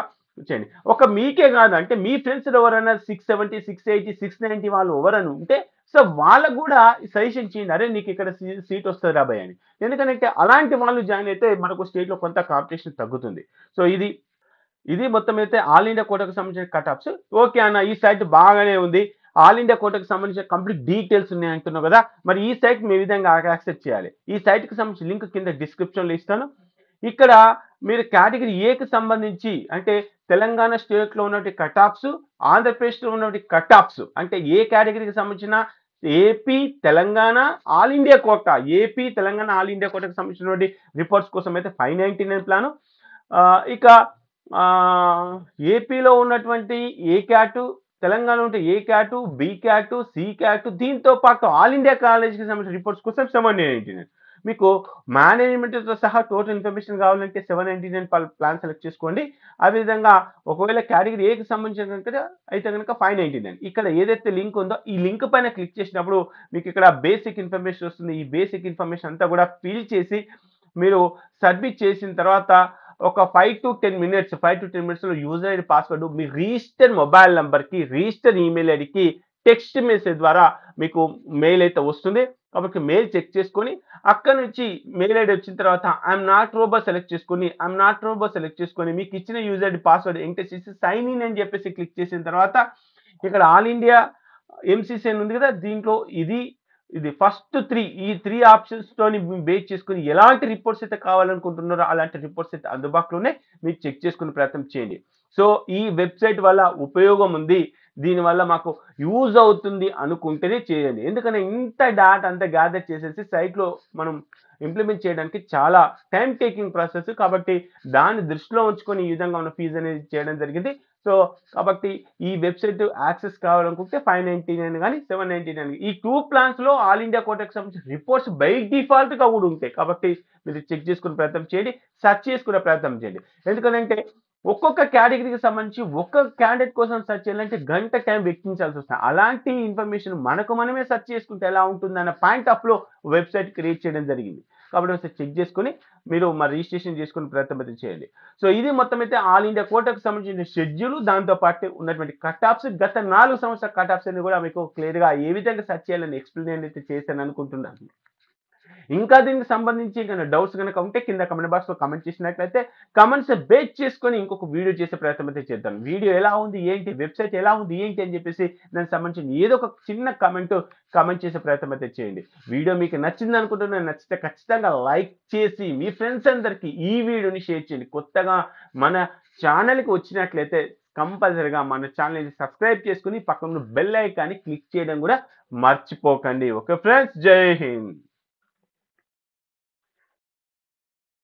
చేయండి ఒక మీకే కాదు అంటే మీ ఫ్రెండ్స్ ఎవరైనా six seventy six eighty six ninety వాళ్ళు ఎవరైనా ఉంటే సో వాళ్ళకు కూడా సజెషన్ చేయండి అరే నీకు ఇక్కడ సీట్ వస్తుంది రాబాయ్ అని ఎందుకంటే అలాంటి వాళ్ళు జాయిన్ అయితే మనకు స్టేట్లో కొంత కాంపిటీషన్ తగ్గుతుంది సో ఇది ఇది మొత్తం అయితే ఆల్ ఇండియా కోటకు సంబంధించిన కటాప్స్ ఓకే అన్న ఈ సైట్ బాగానే ఉంది ఆల్ ఇండియా కోటకు సంబంధించిన కంప్లీట్ డీటెయిల్స్ ఉన్నాయి అంటున్నావు కదా మరి ఈ సైట్ మీ విధంగా యాక్సెప్ట్ చేయాలి ఈ సైట్కి సంబంధించిన లింక్ కింద డిస్క్రిప్షన్లో ఇస్తాను ఇక్కడ మీరు కేటగిరీ ఏకి సంబంధించి అంటే తెలంగాణ స్టేట్లో ఉన్నటువంటి కటాప్స్ ఆంధ్రప్రదేశ్లో ఉన్నటువంటి కటాప్స్ అంటే ఏ కేటగిరీకి సంబంధించిన AP Telangana all India quota AP Telangana all India కోటాకి సంబంధించినటువంటి రిపోర్ట్స్ కోసం అయితే ఫైవ్ నైంటీ నైన్ ప్లాను ఇక ఏపీలో ఉన్నటువంటి ఏ క్యాటు తెలంగాణ ఉంటే ఏ క్యాటు బి క్యాటు సి క్యాటు దీంతో పాటు ఆల్ ఇండియా కాలేజీకి సంబంధించిన రిపోర్ట్స్ కోసం సెవెన్ నైంటీ నైన్ మీకు మేనేజ్మెంట్తో సహా టోటల్ ఇన్ఫర్మేషన్ కావాలంటే seven ninety nine plan select చేసుకోండి అదేవిధంగా ఒకవేళ కేటగిరీ ఏకి సంబంధించిన అయితే కనుక ఫైవ్ నైంటీ నైన్ ఇక్కడ ఏదైతే లింక్ ఉందో ఈ లింక్ పైన క్లిక్ చేసినప్పుడు మీకు ఇక్కడ బేసిక్ ఇన్ఫర్మేషన్ వస్తుంది ఈ బేసిక్ ఇన్ఫర్మేషన్ అంతా కూడా ఫిల్ చేసి మీరు సబ్మిట్ చేసిన తర్వాత ఒక five to ten minutes five to ten మినిట్స్లో యూజర్ ఐడి పాస్వర్డ్ మీ రిజిస్టర్ మొబైల్ నెంబర్కి రిజిస్టర్ ఈమెయిల్ ఐడికి టెక్స్ట్ మెసేజ్ ద్వారా మీకు మెయిల్ అయితే వస్తుంది కాబట్టి మెయిల్ చెక్ చేసుకొని అక్కడ నుంచి మెయిల్ ఐడి వచ్చిన తర్వాత ఐఎమ్ నాట్ రోబో సెలెక్ట్ చేసుకొని ఐఎమ్ నాట్ రోబో సెలెక్ట్ చేసుకొని మీకు ఇచ్చిన యూజర్ ఐడి పాస్వర్డ్ ఎంటర్ చేసి సైన్ ఇన్ అని చెప్పేసి క్లిక్ చేసిన తర్వాత ఇక్కడ ఆల్ ఇండియా ఎంసీసీ అని ఉంది కదా దీంట్లో ఇది ఇది ఫస్ట్ త్రీ ఈ త్రీ ఆప్షన్స్తోని బేస్ చేసుకుని ఎలాంటి రిపోర్ట్స్ అయితే కావాలనుకుంటున్నారో అలాంటి రిపోర్ట్స్ అయితే అందుబాటులోనే మీరు చెక్ చేసుకునే ప్రయత్నం చేయండి సో ఈ వెబ్సైట్ వల్ల ఉపయోగం ఉంది దీనివల్ల మాకు యూజ్ అవుతుంది అనుకుంటేనే చేయండి ఎందుకంటే ఇంత డాట్ అంత గ్యాదర్ చేసేసి సైట్లో మనం ఇంప్లిమెంట్ చేయడానికి చాలా టైం టేకింగ్ ప్రాసెస్ కాబట్టి దాన్ని దృష్టిలో ఉంచుకొని ఈ విధంగా ఉన్న ఫీజు అనేది చేయడం జరిగింది సో కాబట్టి ఈ వెబ్సైట్ యాక్సెస్ కావాలనుకుంటే ఫైవ్ నైన్టీ నైన్ కానీ సెవెన్ నైన్టీ నైన్ ఈ టూ ప్లాన్స్లో ఆల్ ఇండియా కోటకు సంబంధించిన రిపోర్ట్స్ బై డిఫాల్ట్గా కూడా ఉంటాయి కాబట్టి మీరు చెక్ చేసుకునే ప్రయత్నం చేయండి సెర్చ్ చేసుకునే ప్రయత్నం చేయండి ఎందుకంటే ఒక్కొక్క కేటగిరీకి సంబంధించి ఒక్క క్యాండిడేట్ కోసం సెర్చ్ చేయాలంటే గంట టైం వెక్కించాల్సి వస్తుంది అలాంటి ఇన్ఫర్మేషన్ మనకు మనమే సెర్చ్ చేసుకుంటే ఎలా ఉంటుంది అన్న పాయింట్ అప్లో వెబ్సైట్ క్రియేట్ చేయడం జరిగింది కాబట్టి ఒకసారి చెక్ చేసుకుని మీరు మరి రిజిస్ట్రేషన్ చేసుకుని ప్రయత్నం చేయండి సో ఇది మొత్తం అయితే ఆల్ ఇండియా కోటకు సంబంధించిన షెడ్యూల్ దాంతో పాటు ఉన్నటువంటి కటాప్స్ గత నాలుగు సంవత్సరాల కటాప్స్ అన్ని కూడా మీకు క్లియర్గా ఏ విధంగా సెర్చ్ చేయాలని ఎక్స్ప్లెయిన్ అయితే చేశాను అనుకుంటున్నాను ఇంకా దీనికి సంబంధించి ఏమైనా డౌట్స్ కనుక ఉంటే కింద కమెంట్ బాక్స్లో కమెంట్ చేసినట్లయితే కమెంట్స్ బేచ్ చేసుకొని ఇంకొక వీడియో చేసే ప్రయత్నం అయితే చేద్దాం వీడియో ఎలా ఉంది ఏంటి వెబ్సైట్ ఎలా ఉంది ఏంటి అని చెప్పేసి దానికి సంబంధించిన ఏదో ఒక చిన్న కమెంట్ కమెంట్ చేసే ప్రయత్నం అయితే చేయండి వీడియో మీకు నచ్చింది అనుకుంటున్నా నచ్చితే ఖచ్చితంగా లైక్ చేసి మీ ఫ్రెండ్స్ అందరికీ ఈ వీడియోని షేర్ చేయండి కొత్తగా మన ఛానల్కి వచ్చినట్లయితే కంపల్సరిగా మన ఛానల్ని సబ్స్క్రైబ్ చేసుకుని పక్కన బెల్ ఐకాన్ని క్లిక్ చేయడం కూడా మర్చిపోకండి ఓకే ఫ్రెండ్స్ జై హింద్